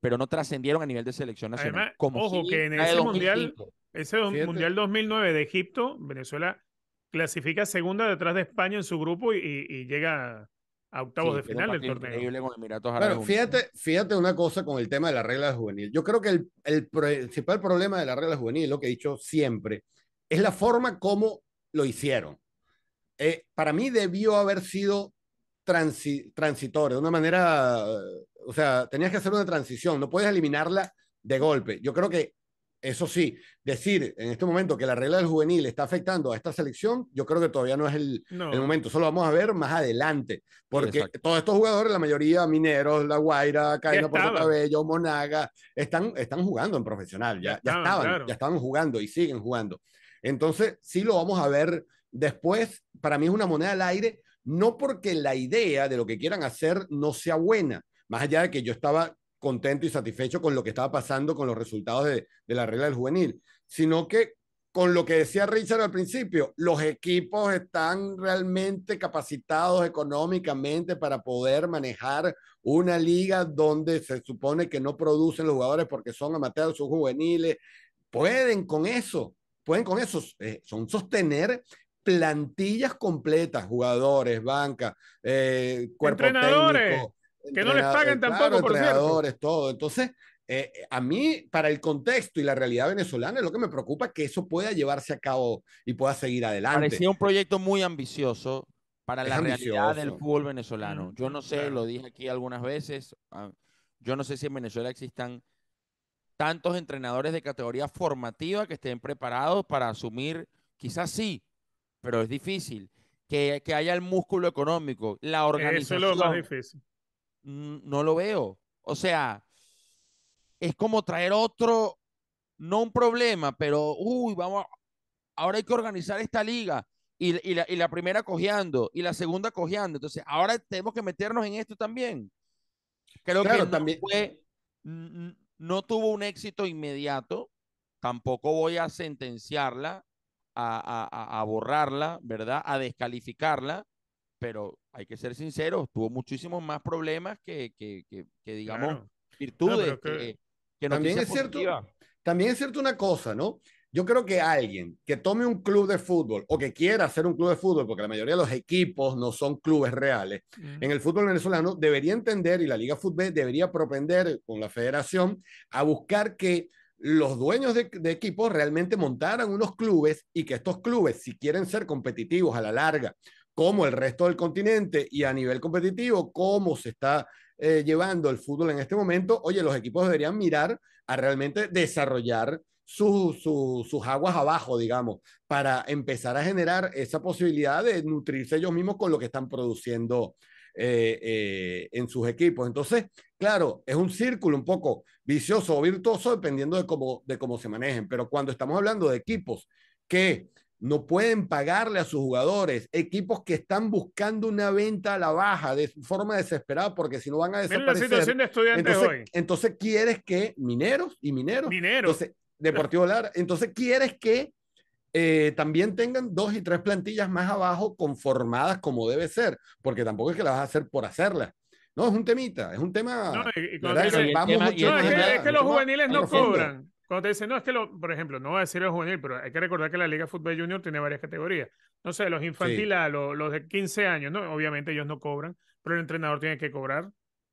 pero no trascendieron a nivel de selección nacional. como ojo, que en el mundial, ese Mundial 2009 de Egipto, Venezuela clasifica segunda detrás de España en su grupo y, llega a octavos de final del torneo. fíjate, fíjate una cosa con el tema de la regla juvenil. Yo creo que el, principal problema de la regla juvenil, lo que he dicho siempre, es la forma como lo hicieron. Eh, para mí debió haber sido transitorio, de una manera, o sea, tenías que hacer una transición, no puedes eliminarla de golpe. Yo creo que eso sí, decir en este momento que la regla del juvenil está afectando a esta selección, yo creo que todavía no es el, momento. Eso lo vamos a ver más adelante, porque todos estos jugadores, la mayoría mineros, La Guaira, Caína por Cabello, Monaga, están, están jugando en profesional, ya, ya, estaban, ya estaban jugando y siguen jugando. Entonces, sí lo vamos a ver después. Para mí es una moneda al aire, no porque la idea de lo que quieran hacer no sea buena, más allá de que yo estaba contento y satisfecho con lo que estaba pasando con los resultados de, la regla del juvenil, sino que con lo que decía Richard al principio, los equipos están realmente capacitados económicamente para poder manejar una liga donde se supone que no producen los jugadores porque son amateurs, son juveniles. Pueden con eso, pueden con eso, eh, son sostener plantillas completas, jugadores, banca, eh, cuerpo entrenadores. técnico, que no les paguen eh, tampoco, por cierto. todo. Entonces, eh, eh, a mí, para el contexto y la realidad venezolana, es lo que me preocupa que eso pueda llevarse a cabo y pueda seguir adelante. Parecía un proyecto muy ambicioso para la realidad del fútbol venezolano. Yo no sé, lo dije aquí algunas veces, ah, yo no sé si en Venezuela existan tantos entrenadores de categoría formativa que estén preparados para asumir, quizás sí, pero es difícil, que, que haya el músculo económico, la organización. Eso es lo más difícil no lo veo. O sea, es como traer otro, no un problema, pero, uy, vamos, ahora hay que organizar esta liga. Y, la, primera cojeando, y la segunda cojeando. Entonces, ahora tenemos que meternos en esto también. Creo que también... Fue, no tuvo un éxito inmediato. Tampoco voy a sentenciarla, a, a borrarla, ¿verdad? A descalificarla, pero hay que ser sinceros, tuvo muchísimos más problemas que, que, que, que digamos, virtudes. que, también, es cierto, también es cierto una cosa, ¿no? Yo creo que alguien que tome un club de fútbol o que quiera hacer un club de fútbol, porque la mayoría de los equipos no son clubes reales, en el fútbol venezolano debería entender y la Liga Fútbol debería propender con la federación a buscar que los dueños de equipos realmente montaran unos clubes y que estos clubes, si quieren ser competitivos a la larga como el resto del continente y a nivel competitivo, cómo se está eh, llevando el fútbol en este momento, oye, los equipos deberían mirar a realmente desarrollar sus aguas abajo, digamos, para empezar a generar esa posibilidad de nutrirse ellos mismos con lo que están produciendo eh, eh, en sus equipos. Entonces, claro, es un círculo un poco vicioso o virtuoso dependiendo de cómo, de cómo se manejen, pero cuando estamos hablando de equipos que no pueden pagarle a sus jugadores, equipos que están buscando una venta a la baja de forma desesperada porque si no van a desaparecer. de estudiantes entonces, entonces quieres que mineros y mineros. Mineros. Entonces, Deportivo Entonces quieres que eh, también tengan dos y tres plantillas más abajo conformadas como debe ser, porque tampoco es que la vas a hacer por hacerla No, es un temita, es un tema. es, que, los juveniles no cobran. Cuando te dicen, no, es que, lo, por ejemplo, no voy a decir el juvenil, pero hay que recordar que la Liga Fútbol Junior tiene varias categorías. No sé, los infantiles, los, de 15 años, ¿no? Obviamente ellos no cobran, pero el entrenador tiene que cobrar.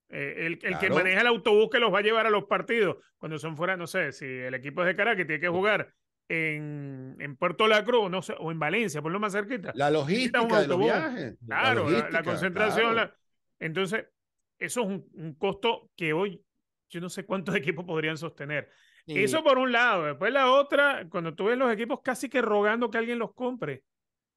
Eh, el, que maneja el autobús que los va a llevar a los partidos, cuando son fuera, no sé, si el equipo es de Caracas, tiene que jugar en, en Puerto La Cruz, no sé, o en Valencia, por lo más cerquita. La logística de los viajes. Claro, la, concentración. Entonces, eso es un costo que hoy yo no sé cuántos equipos podrían sostener. Eso por un lado. Después la otra, cuando tú ves los equipos casi que rogando que alguien los compre,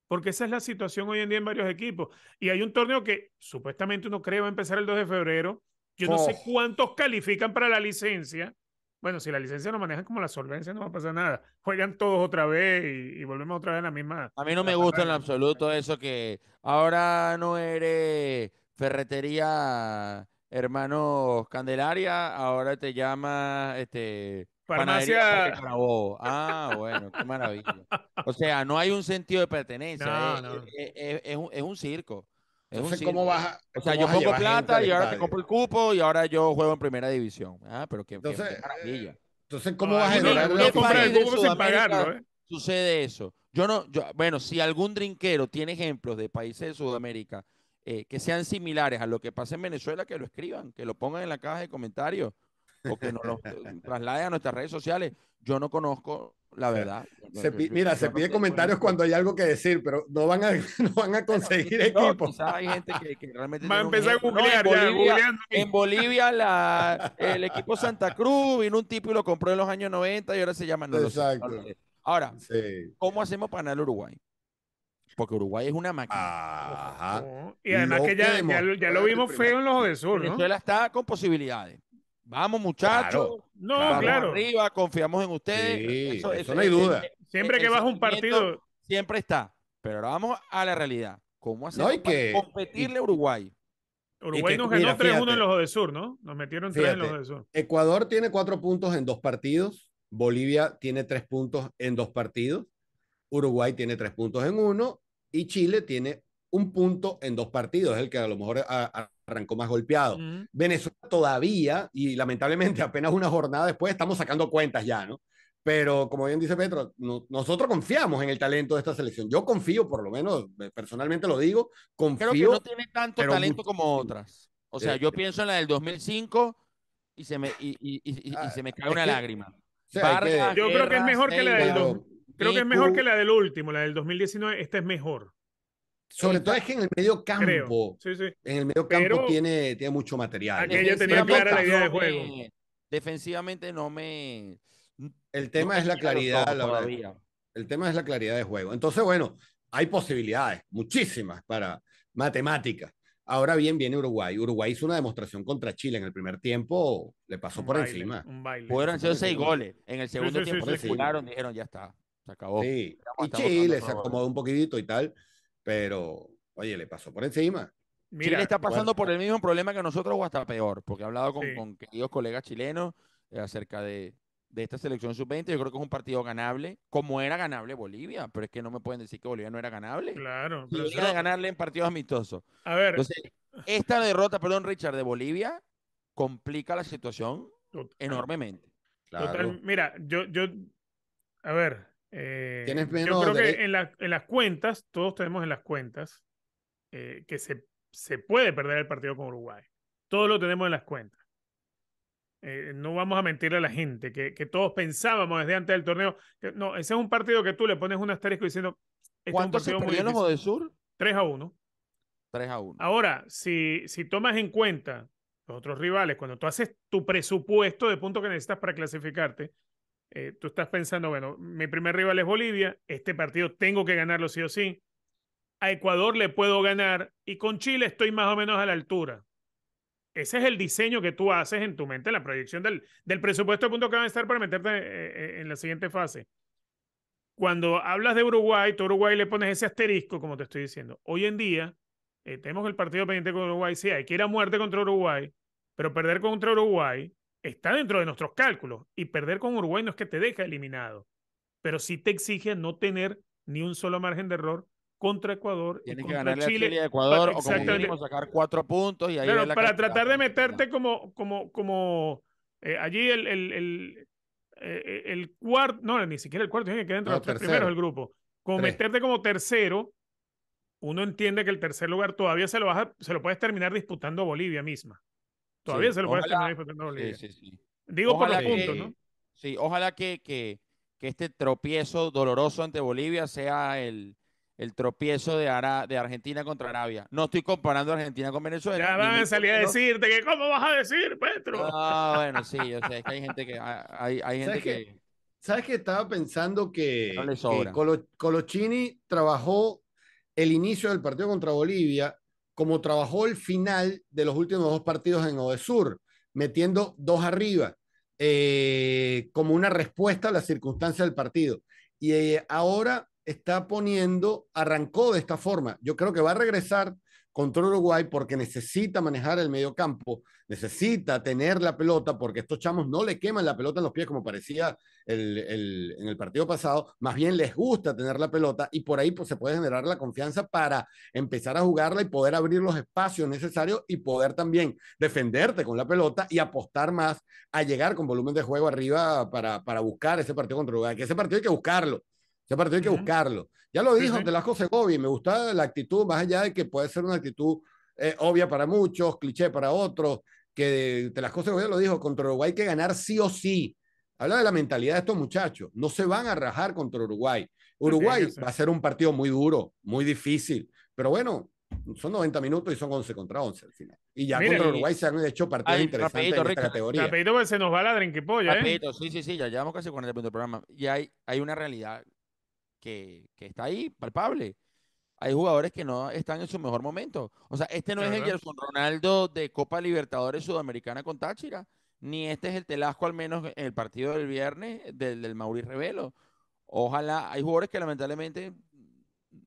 porque esa es la situación hoy en día en varios equipos. Y hay un torneo que supuestamente uno cree va a empezar el 2 de febrero. Yo no sé cuántos califican para la licencia. Bueno, si la licencia no manejan como la solvencia, no va a pasar nada. Juegan todos otra vez y, y volvemos otra vez a la misma. A mí no me gusta en absoluto eso que ahora no eres ferretería hermano Candelaria, ahora te llama este Farmacia Ah, bueno, qué maravilla. O sea, no hay un sentido de pertenencia. es, Es, un, circo. Es un ¿cómo vas o sea, yo pongo plata y ahora te compro el cupo y ahora yo juego en primera división. Ah, pero qué, maravilla. Entonces, ¿cómo no, vas a generar cupo sin pagarlo? ¿eh? Sucede eso. Yo no, yo, bueno, si algún drinquero tiene ejemplos de países de Sudamérica eh, que sean similares a lo que pasa en Venezuela, que lo escriban, que lo pongan en la caja de comentarios o que nos lo eh, trasladen a nuestras redes sociales. Yo no conozco la verdad. mira, se pide comentarios cuando hay algo que decir, pero no van a, no van a conseguir equipo. hay gente que, realmente. en, Bolivia, el equipo Santa Cruz vino un tipo y lo compró en los años 90 y ahora se llama. Exacto. Ahora, ¿cómo hacemos para ganar Uruguay? porque Uruguay es una máquina. Y además que ya, lo, vimos feo en los del sur, ¿no? Venezuela está con posibilidades. Vamos, muchachos. no, claro. Arriba, confiamos en ustedes. Sí, eso, no hay duda. siempre que vas a un partido. Siempre está. Pero ahora vamos a la realidad. ¿Cómo hacer no para que, competirle a Uruguay? Uruguay nos ganó 3-1 en los del sur, ¿no? Nos metieron 3 fíjate, en los de sur. Ecuador tiene 4 puntos en 2 partidos. Bolivia tiene 3 puntos en 2 partidos. Uruguay tiene 3 puntos en 1 y Chile tiene un punto en dos partidos, es el que a lo mejor arrancó más golpeado. Venezuela todavía, y lamentablemente apenas una jornada después, estamos sacando cuentas ya, ¿no? Pero como bien dice Petro, nosotros confiamos en el talento de esta selección. Yo confío, por lo menos eh, personalmente lo digo, confío. Creo que no tiene tanto talento como otras. O sea, eh, yo eh. pienso en la del 2005 y se me, y, ah, se me cae una lágrima. yo creo que es mejor que la del 2005. Creo que es mejor que la del último, la del 2019. Esta es mejor. Sobre todo es que en el medio campo. En el medio campo tiene, tiene mucho material. Aquella tenía clara la idea de juego. defensivamente no me. El tema es la claridad, la El tema es la claridad de juego. Entonces, bueno, hay posibilidades, muchísimas, para matemáticas. Ahora bien, viene Uruguay. Uruguay hizo una demostración contra Chile en el primer tiempo, le pasó por encima. Fueron seis goles. En el segundo tiempo se dijeron, ya está. Se y Chile se acomodó un poquitito y tal, pero oye, le pasó por encima. Chile está pasando por el mismo problema que nosotros o hasta peor, porque he hablado con, queridos colegas chilenos eh, acerca de, esta selección sub-20. Yo creo que es un partido ganable, como era ganable Bolivia, pero es que no me pueden decir que Bolivia no era ganable. Claro. Pero era ganarle en partidos amistosos. A ver. Entonces, esta derrota, perdón, Richard, de Bolivia complica la situación enormemente. Claro. mira, yo, yo, a ver, eh, Tienes yo creo que en, las cuentas, todos tenemos en las cuentas, eh, que se, se, puede perder el partido con Uruguay. Todos lo tenemos en las cuentas. Eh, no vamos a mentirle a la gente que, que, todos pensábamos desde antes del torneo. Que, no, ese es un partido que tú le pones un asterisco diciendo. Este ¿Cuántos se perdieron del Sur? 3 a 1. 3 a 1. Ahora, si, si tomas en cuenta los otros rivales, cuando tú haces tu presupuesto de puntos que necesitas para clasificarte, eh, tú estás pensando, bueno, mi primer rival es Bolivia, este partido tengo que ganarlo sí o sí. A Ecuador le puedo ganar y con Chile estoy más o menos a la altura. Ese es el diseño que tú haces en tu mente, la proyección del, del presupuesto punto que van a estar para meterte eh, eh, en la siguiente fase. Cuando hablas de Uruguay, tú a Uruguay le pones ese asterisco, como te estoy diciendo. Hoy en día, tenemos el partido pendiente con Uruguay, si hay que ir a muerte contra Uruguay, pero perder contra Uruguay está dentro de nuestros cálculos y perder con Uruguay no es que te deja eliminado, pero sí te exige no tener ni un solo margen de error contra Ecuador. y que Chile. y Ecuador para, o como sacar cuatro puntos y ahí para tratar de meterte como, como, como eh, allí el, el, el, eh, cuarto, no, ni siquiera el cuarto, tiene que quedar dentro los primeros del grupo. Como meterte como tercero, uno entiende que el tercer lugar todavía se lo, vas se lo puedes terminar disputando Bolivia misma. Todavía se lo puede ojalá, Sí, sí, Digo por los ¿no? Sí, ojalá que, este tropiezo doloroso ante Bolivia sea el, tropiezo de, de Argentina contra Arabia. No estoy comparando Argentina con Venezuela. Ya me a a decirte que cómo vas a decir, Petro. Ah, bueno, sí, hay gente que... Hay, hay ¿Sabes que estaba pensando que, no Colo, Colochini trabajó el inicio del partido contra Bolivia como trabajó el final de los últimos dos partidos en Odesur, metiendo dos arriba, eh, como una respuesta a la circunstancia del partido. Y eh, ahora está poniendo, arrancó de esta forma. Yo creo que va a regresar contra Uruguay porque necesita manejar el medio campo, necesita tener la pelota porque estos chamos no le queman la pelota en los pies como parecía en el partido pasado, más bien les gusta tener la pelota y por ahí pues, se puede generar la confianza para empezar a jugarla y poder abrir los espacios necesarios y poder también defenderte con la pelota y apostar más a llegar con volumen de juego arriba para, para buscar ese partido contra Uruguay, que ese partido hay que buscarlo aparte hay que buscarlo. Ya lo dijo de las cosas Segovia, me gustaba la actitud, más allá de que puede ser una actitud eh, obvia para muchos, cliché para otros, que de las cosas Segovia lo dijo, contra Uruguay hay que ganar sí o sí. Habla de la mentalidad de estos muchachos, no se van a rajar contra Uruguay. Uruguay va a ser un partido muy duro, muy difícil, pero bueno, son 90 minutos y son 11 contra 11 al final. Y ya contra Uruguay se han hecho partidos interesantes en categoría. Pues, se nos va la drinkipolla, ¿eh? sí, sí, sí, ya llevamos casi 40 minutos del programa. Y hay, hay una realidad que, está ahí, palpable. Hay jugadores que no están en su mejor momento. O sea, este no es el Gerson Ronaldo de Copa Libertadores Sudamericana con Táchira, ni este es el Telasco, al menos en el partido del viernes del, del Mauri Revelo. Ojalá, hay jugadores que lamentablemente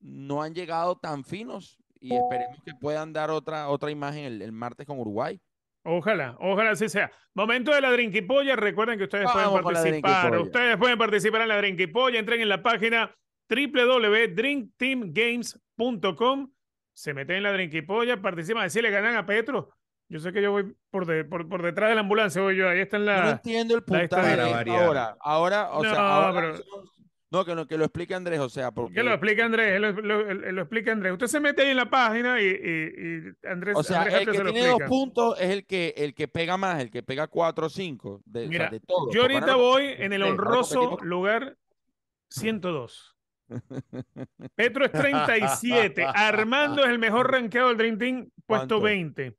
no han llegado tan finos y esperemos que puedan dar otra, otra imagen el martes con Uruguay. Ojalá, ojalá así sea. Momento de la Drinkipolla. Recuerden que ustedes pueden participar. Ustedes pueden participar en la Drinkipolla. Entren en la página www.drinkteamgames.com. Se meten en la Drinkipolla, participan. Si le ganan a Petro, yo sé que yo voy por, por, detrás de la ambulancia, voy yo, ahí está en la. no entiendo el puntaje. Ahora, ahora, o sea, no, que, lo que lo explique Andrés, o sea, porque... Que lo explique Andrés, lo, lo, explica Andrés. Usted se mete ahí en la página y, y, Andrés... O sea, el que tiene dos puntos es el que, el que pega más, el que pega cuatro o cinco. De, Mira, todo. yo ahorita voy en el honroso lugar 102. Petro es 37. Armando es el mejor rankeado del Dream Team, puesto 20.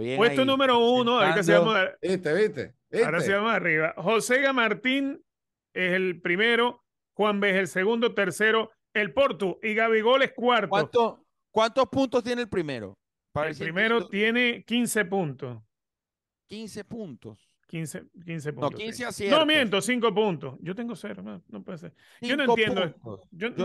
bien puesto número uno, ahorita se llama... Este, ¿viste? Ahora se llama arriba. José Gamartín es el primero. Juan el segundo, tercero el Porto y Gabigol es cuarto. ¿Cuántos puntos tiene el primero? el, primero tiene 15 puntos. 15 puntos. 15, 15 puntos. No, 15 7. No miento, 5 puntos. Yo tengo 0, no, puede ser. Yo no entiendo.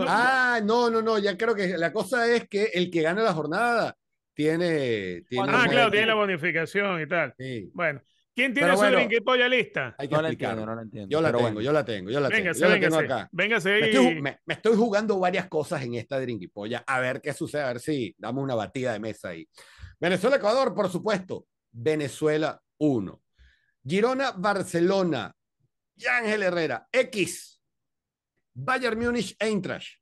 ah, no, no, no, ya creo que la cosa es que el que gana la jornada tiene. tiene ah, claro, tiene la bonificación y tal. Bueno, ¿Quién tiene su polla lista? Hay que no, la entiendo, no la entiendo, Yo la tengo, yo la tengo, yo la tengo. Yo la acá. Véngase me, estoy, jugando varias cosas en esta polla. A ver qué sucede, a ver si damos una batida de mesa ahí. Venezuela-Ecuador, por supuesto. Venezuela uno. Girona-Barcelona. Y Ángel Herrera. X. Bayern Múnich-Eintracht.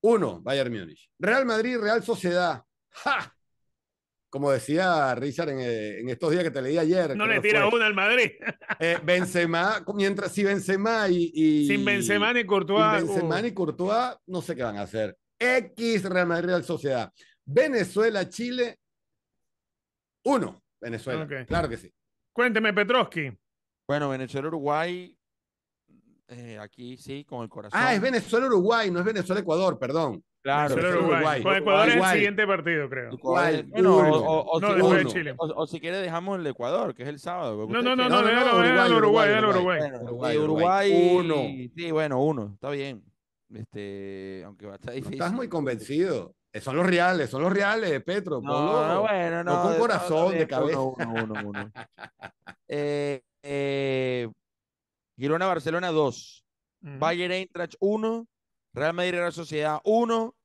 Uno, Bayern Múnich. Real Madrid-Real Sociedad. ¡Ja! como decía Richard eh, en, estos días que te leí ayer. No le tira una al Madrid. Eh, Benzema, mientras si Benzema y, sin Benzema ni Courtois, sin Benzema y uh. ni Courtois, no sé qué van a hacer. X Real Madrid Real Sociedad. Venezuela Chile uno Venezuela. Claro que sí. Cuénteme Petrovsky. Bueno, Venezuela Uruguay eh, aquí sí con el corazón. Ah, es Venezuela Uruguay, no es Venezuela Ecuador, perdón. Claro, Uruguay. Con Ecuador es el siguiente partido, creo. Uruguay. o, o, o, no, si, después de Chile. o, si quiere dejamos el de Ecuador, que es el sábado. No, no, no, no, no, Uruguay, Uruguay. Uruguay, Uruguay. Uno. Sí, bueno, uno, está bien. Este, aunque va a estar difícil. estás muy convencido. Eh, son los reales, son los reales, Petro. No, bueno, no. con corazón de cabeza. Uno, uno, uno, uno. Eh, eh, Girona-Barcelona dos Bayern Eintracht uno Real Madrid-Real Sociedad uno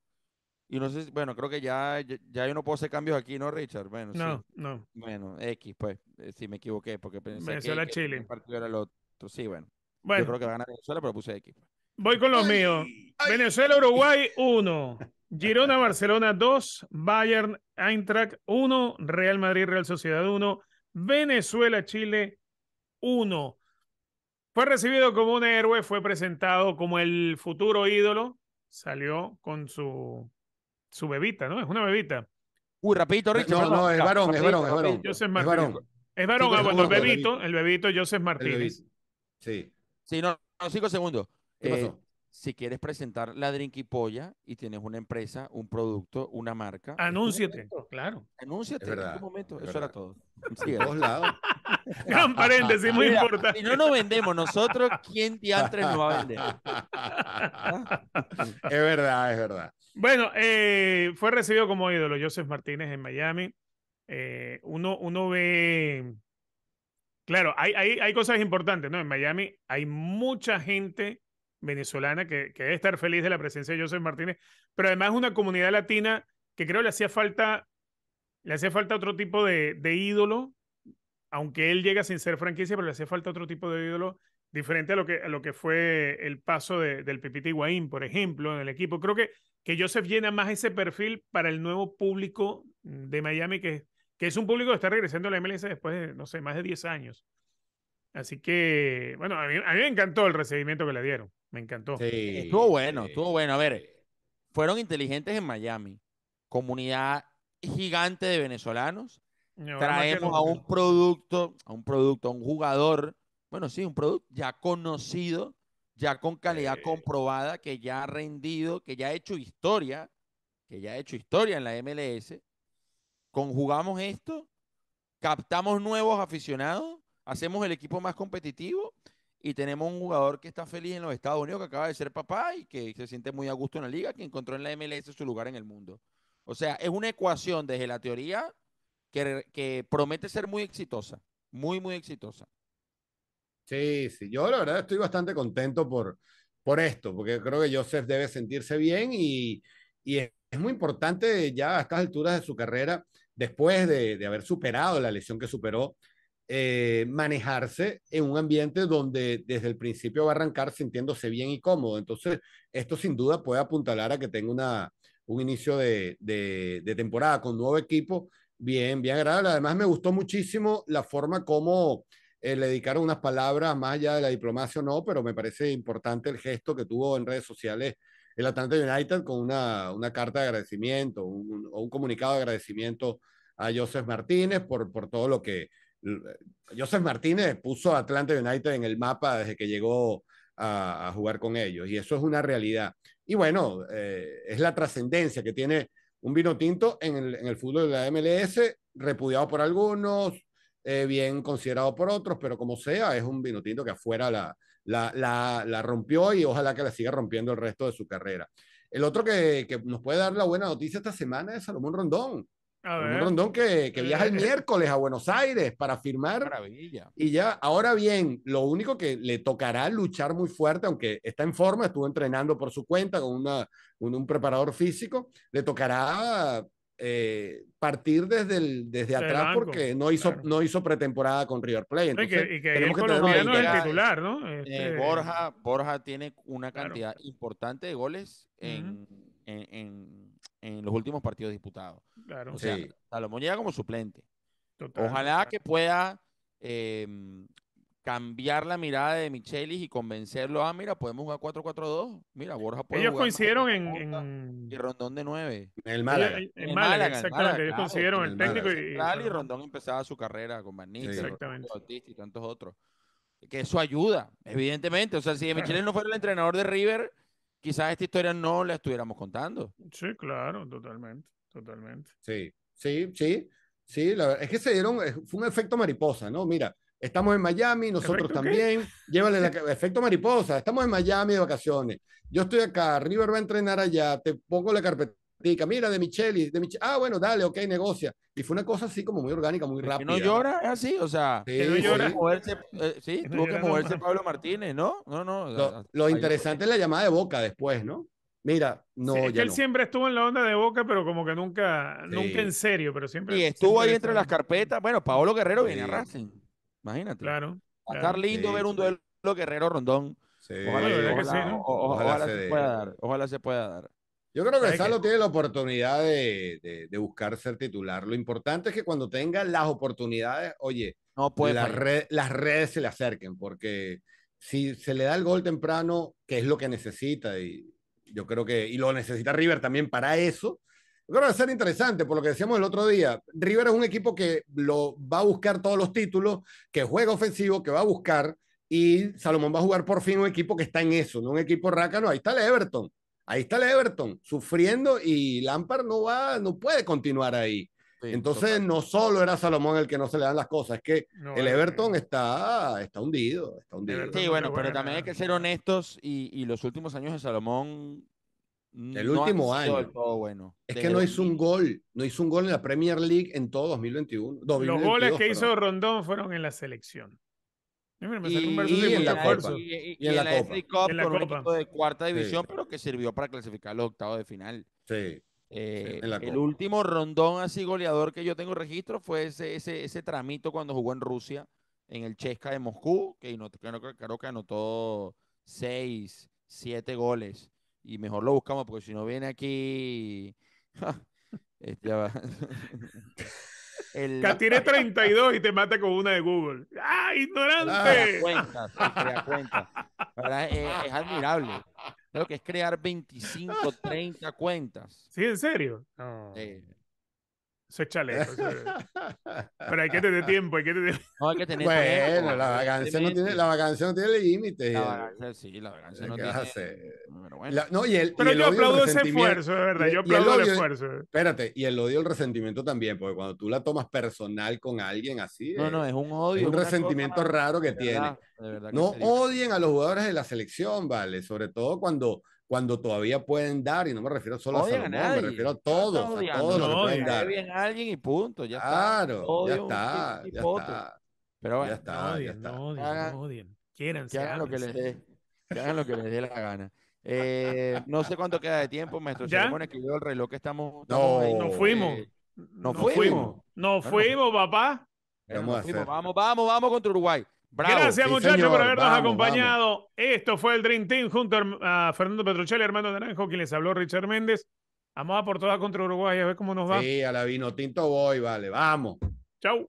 y no sé, bueno, creo que ya, ya, yo no puedo hacer cambios aquí, ¿no, Richard? Bueno, no, sí. no. Bueno, X, pues, eh, Si me equivoqué, porque pensé Venezuela, que, Chile. partido era el otro. Sí, bueno. Yo creo que va a ganar Venezuela, pero puse X. Pues. Voy con los míos. Venezuela, Uruguay, 1. Girona, Barcelona, 2. Bayern, Eintracht, 1. Real Madrid, Real Sociedad, 1. Venezuela, Chile, 1. Fue recibido como un héroe, fue presentado como el futuro ídolo. Salió con su su bebita, ¿no? Es una bebita. Uy, uh, rapidito, Richard. No, no, es varón, es varón, es varón. Joseph Martínez. Es varón, ah, el bebito, el bebito Joseph Martínez. Sí. Sí, no, cinco segundos. ¿Qué eh, pasó? Si quieres presentar la y Polla y tienes una empresa, un producto, una marca. Anúnciate, claro. Anúnciate. en un momento, eso era todo. Sí, de dos lados. paréntesis, muy importante. Si no nos vendemos nosotros, ¿quién diantres nos va a vender? es verdad, es verdad. Bueno, eh, fue recibido como ídolo Joseph Martínez en Miami. Eh, uno, uno ve. Claro, hay, hay, cosas importantes, ¿no? En Miami hay mucha gente venezolana que, debe estar feliz de la presencia de Joseph Martínez, pero además una comunidad latina que creo le hacía falta, le hacía falta otro tipo de, de ídolo aunque él llega sin ser franquicia, pero le hace falta otro tipo de ídolo diferente a lo que, lo que fue el paso del Pipita Higuaín, por ejemplo, en el equipo. Creo que, que Joseph llena más ese perfil para el nuevo público de Miami, que, que es un público que está regresando a la MLS después de, no sé, más de 10 años. Así que, bueno, a mí, me encantó el recibimiento que le dieron. Me encantó. estuvo bueno, estuvo bueno. A ver, fueron inteligentes en Miami. Comunidad gigante de venezolanos traemos a un producto, a un producto, a un jugador, bueno, sí, un producto ya conocido, ya con calidad comprobada, que ya ha rendido, que ya ha hecho historia, que ya ha hecho historia en la MLS. Conjugamos esto, captamos nuevos aficionados, hacemos el equipo más competitivo y tenemos un jugador que está feliz en los Estados Unidos, que acaba de ser papá y que se siente muy a gusto en la liga, que encontró en la MLS su lugar en el mundo. O sea, es una ecuación desde la teoría que, promete ser muy exitosa, muy, muy exitosa. Sí, sí, yo la verdad estoy bastante contento por, por esto, porque creo que Joseph debe sentirse bien y, es, muy importante ya a estas alturas de su carrera, después de, haber superado la lesión que superó, eh, manejarse en un ambiente donde desde el principio va a arrancar sintiéndose bien y cómodo. Entonces, esto sin duda puede apuntalar a que tenga una, un inicio de, de temporada con nuevo equipo Bien, bien agradable. Además, me gustó muchísimo la forma como eh, le dedicaron unas palabras más allá de la diplomacia o no, pero me parece importante el gesto que tuvo en redes sociales el Atlanta United con una, una carta de agradecimiento o un comunicado de agradecimiento a Joseph Martínez por, por todo lo que. Joseph Martínez puso a Atlanta United en el mapa desde que llegó a, jugar con ellos, y eso es una realidad. Y bueno, eh, es la trascendencia que tiene un vino tinto en el, fútbol de la MLS, repudiado por algunos, eh, bien considerado por otros, pero como sea, es un vino tinto que afuera la, la, la, rompió y ojalá que la siga rompiendo el resto de su carrera. El otro que, que nos puede dar la buena noticia esta semana es Salomón Rondón. Un rondón que, eh, viaja el eh. miércoles a Buenos Aires para firmar. Y ya, ahora bien, lo único que le tocará luchar muy fuerte, aunque está en forma, estuvo entrenando por su cuenta con un, preparador físico, le tocará eh, partir desde, el, desde atrás porque no hizo, no hizo pretemporada con River Plate. que, que Borja, tiene una cantidad importante de goles en en los últimos partidos disputados. O sea, Salomón llega como suplente. Ojalá que pueda em, cambiar la mirada de Michelis y convencerlo, ah, mira, podemos jugar 4-4-2. Mira, Borja puede Ellos coincidieron en, Y Rondón de 9. En el Málaga. En, exactamente. ellos coincidieron el técnico y... y... Rondón empezaba su carrera con Magnífico, sí, exactamente. y tantos otros. Que eso ayuda, evidentemente. O sea, si Michelis no fuera el entrenador de River quizás esta historia no la estuviéramos contando. Sí, claro, totalmente, totalmente. Sí, sí, sí, sí, la verdad, es que se dieron, fue un efecto mariposa, ¿no? Mira, estamos en Miami, nosotros también, llévale el efecto mariposa, estamos en Miami de vacaciones, yo estoy acá, River va a entrenar allá, te pongo la carpeta mira, de Micheli, de Ah, bueno, dale, ok, negocia. Y fue una cosa así como muy orgánica, muy rápida. no llora, es así, o sea. Sí, no Tuvo que moverse, sí, tuvo que moverse Pablo Martínez, ¿no? No, no. Lo, interesante es la llamada de boca después, ¿no? Mira, no. Sí, que él siempre estuvo en la onda de boca, pero como que nunca, nunca en serio, pero siempre. Y estuvo ahí entre las carpetas. Bueno, Paolo Guerrero viene a Racing. Imagínate. Claro. a estar lindo ver un duelo Guerrero-Rondón. Sí. Ojalá, se pueda dar. Ojalá se pueda dar. Yo creo que Salo tiene la oportunidad de, buscar ser titular. Lo importante es que cuando tenga las oportunidades, oye, no puede las redes se le acerquen, porque si se le da el gol temprano, que es lo que necesita, y yo creo que, y lo necesita River también para eso, creo que va a ser interesante, por lo que decíamos el otro día, River es un equipo que lo va a buscar todos los títulos, que juega ofensivo, que va a buscar, y Salomón va a jugar por fin un equipo que está en eso, no un equipo rácano, ahí está el Everton Ahí está el Everton sufriendo y Lampard no va, no puede continuar ahí. Entonces no solo era Salomón el que no se le dan las cosas, es que el eh, Everton eh. está, está hundido, está hundido. Sí, bueno, pero también hay que ser honestos y, los últimos años de Salomón el último año. Todo bueno. Es que no hizo un gol. No hizo un gol en la Premier League en todo 2021. Los goles que hizo Rondón fueron en la selección. Y en la Copa. Y en la Copa. un equipo de cuarta división, pero que sirvió para clasificar los octavos de final. Eh, el último rondón así goleador que yo tengo registro fue ese, ese, tramito cuando jugó en Rusia, en el Chesca de Moscú, que creo, que anotó seis, siete goles. Y mejor lo buscamos, porque si no viene aquí. Este, El... tiene 32 y te mata con una de Google. ¡Ah, ignorante! Es, eh, es, admirable. Lo que es crear 25, 30 cuentas. ¿Sí, en serio? No se echa chaleco. Pero hay que tener tiempo, hay que tener. bueno, tiempo. Bueno, la vacancia, no tiene, la vacancia no tiene límites. La sí, la vacancia no tiene. Pero, no, y Pero yo aplaudo ese esfuerzo, de verdad. Yo aplaudo el, esfuerzo. Espérate, y el odio el resentimiento también, porque cuando tú la tomas personal con alguien así. No, no, eh, es un odio. un resentimiento raro que tiene. no odien a los jugadores de la selección, vale. Sobre todo cuando cuando todavía pueden dar, y no me refiero solo Oye, a Salomón, a me refiero a ah, todos, a todos no, los que pueden dar. bien a alguien y punto, ya claro, está. Claro, ya está, ya está. Pero bueno, ya está, odien, ya está. No odien, hagan, odien. Quieran, que hagan lo que les dé, que hagan lo que les dé la gana. Eh, no sé cuánto queda de tiempo, maestro. ¿Ya? Se que yo el reloj que estamos. estamos no, nos fuimos. Eh, nos no fuimos. fuimos. Nos fuimos, papá. Vamos, vamos, vamos, vamos contra Uruguay. Gracias, muchachos, por habernos acompañado. Esto fue el Dream Team junto a Fernando y Armando Naranjo, quien les habló, Richard Méndez. Vamos a por todas contra Uruguay, a ver cómo nos va. Sí, a la vino tinto voy, vale, vamos. Chau.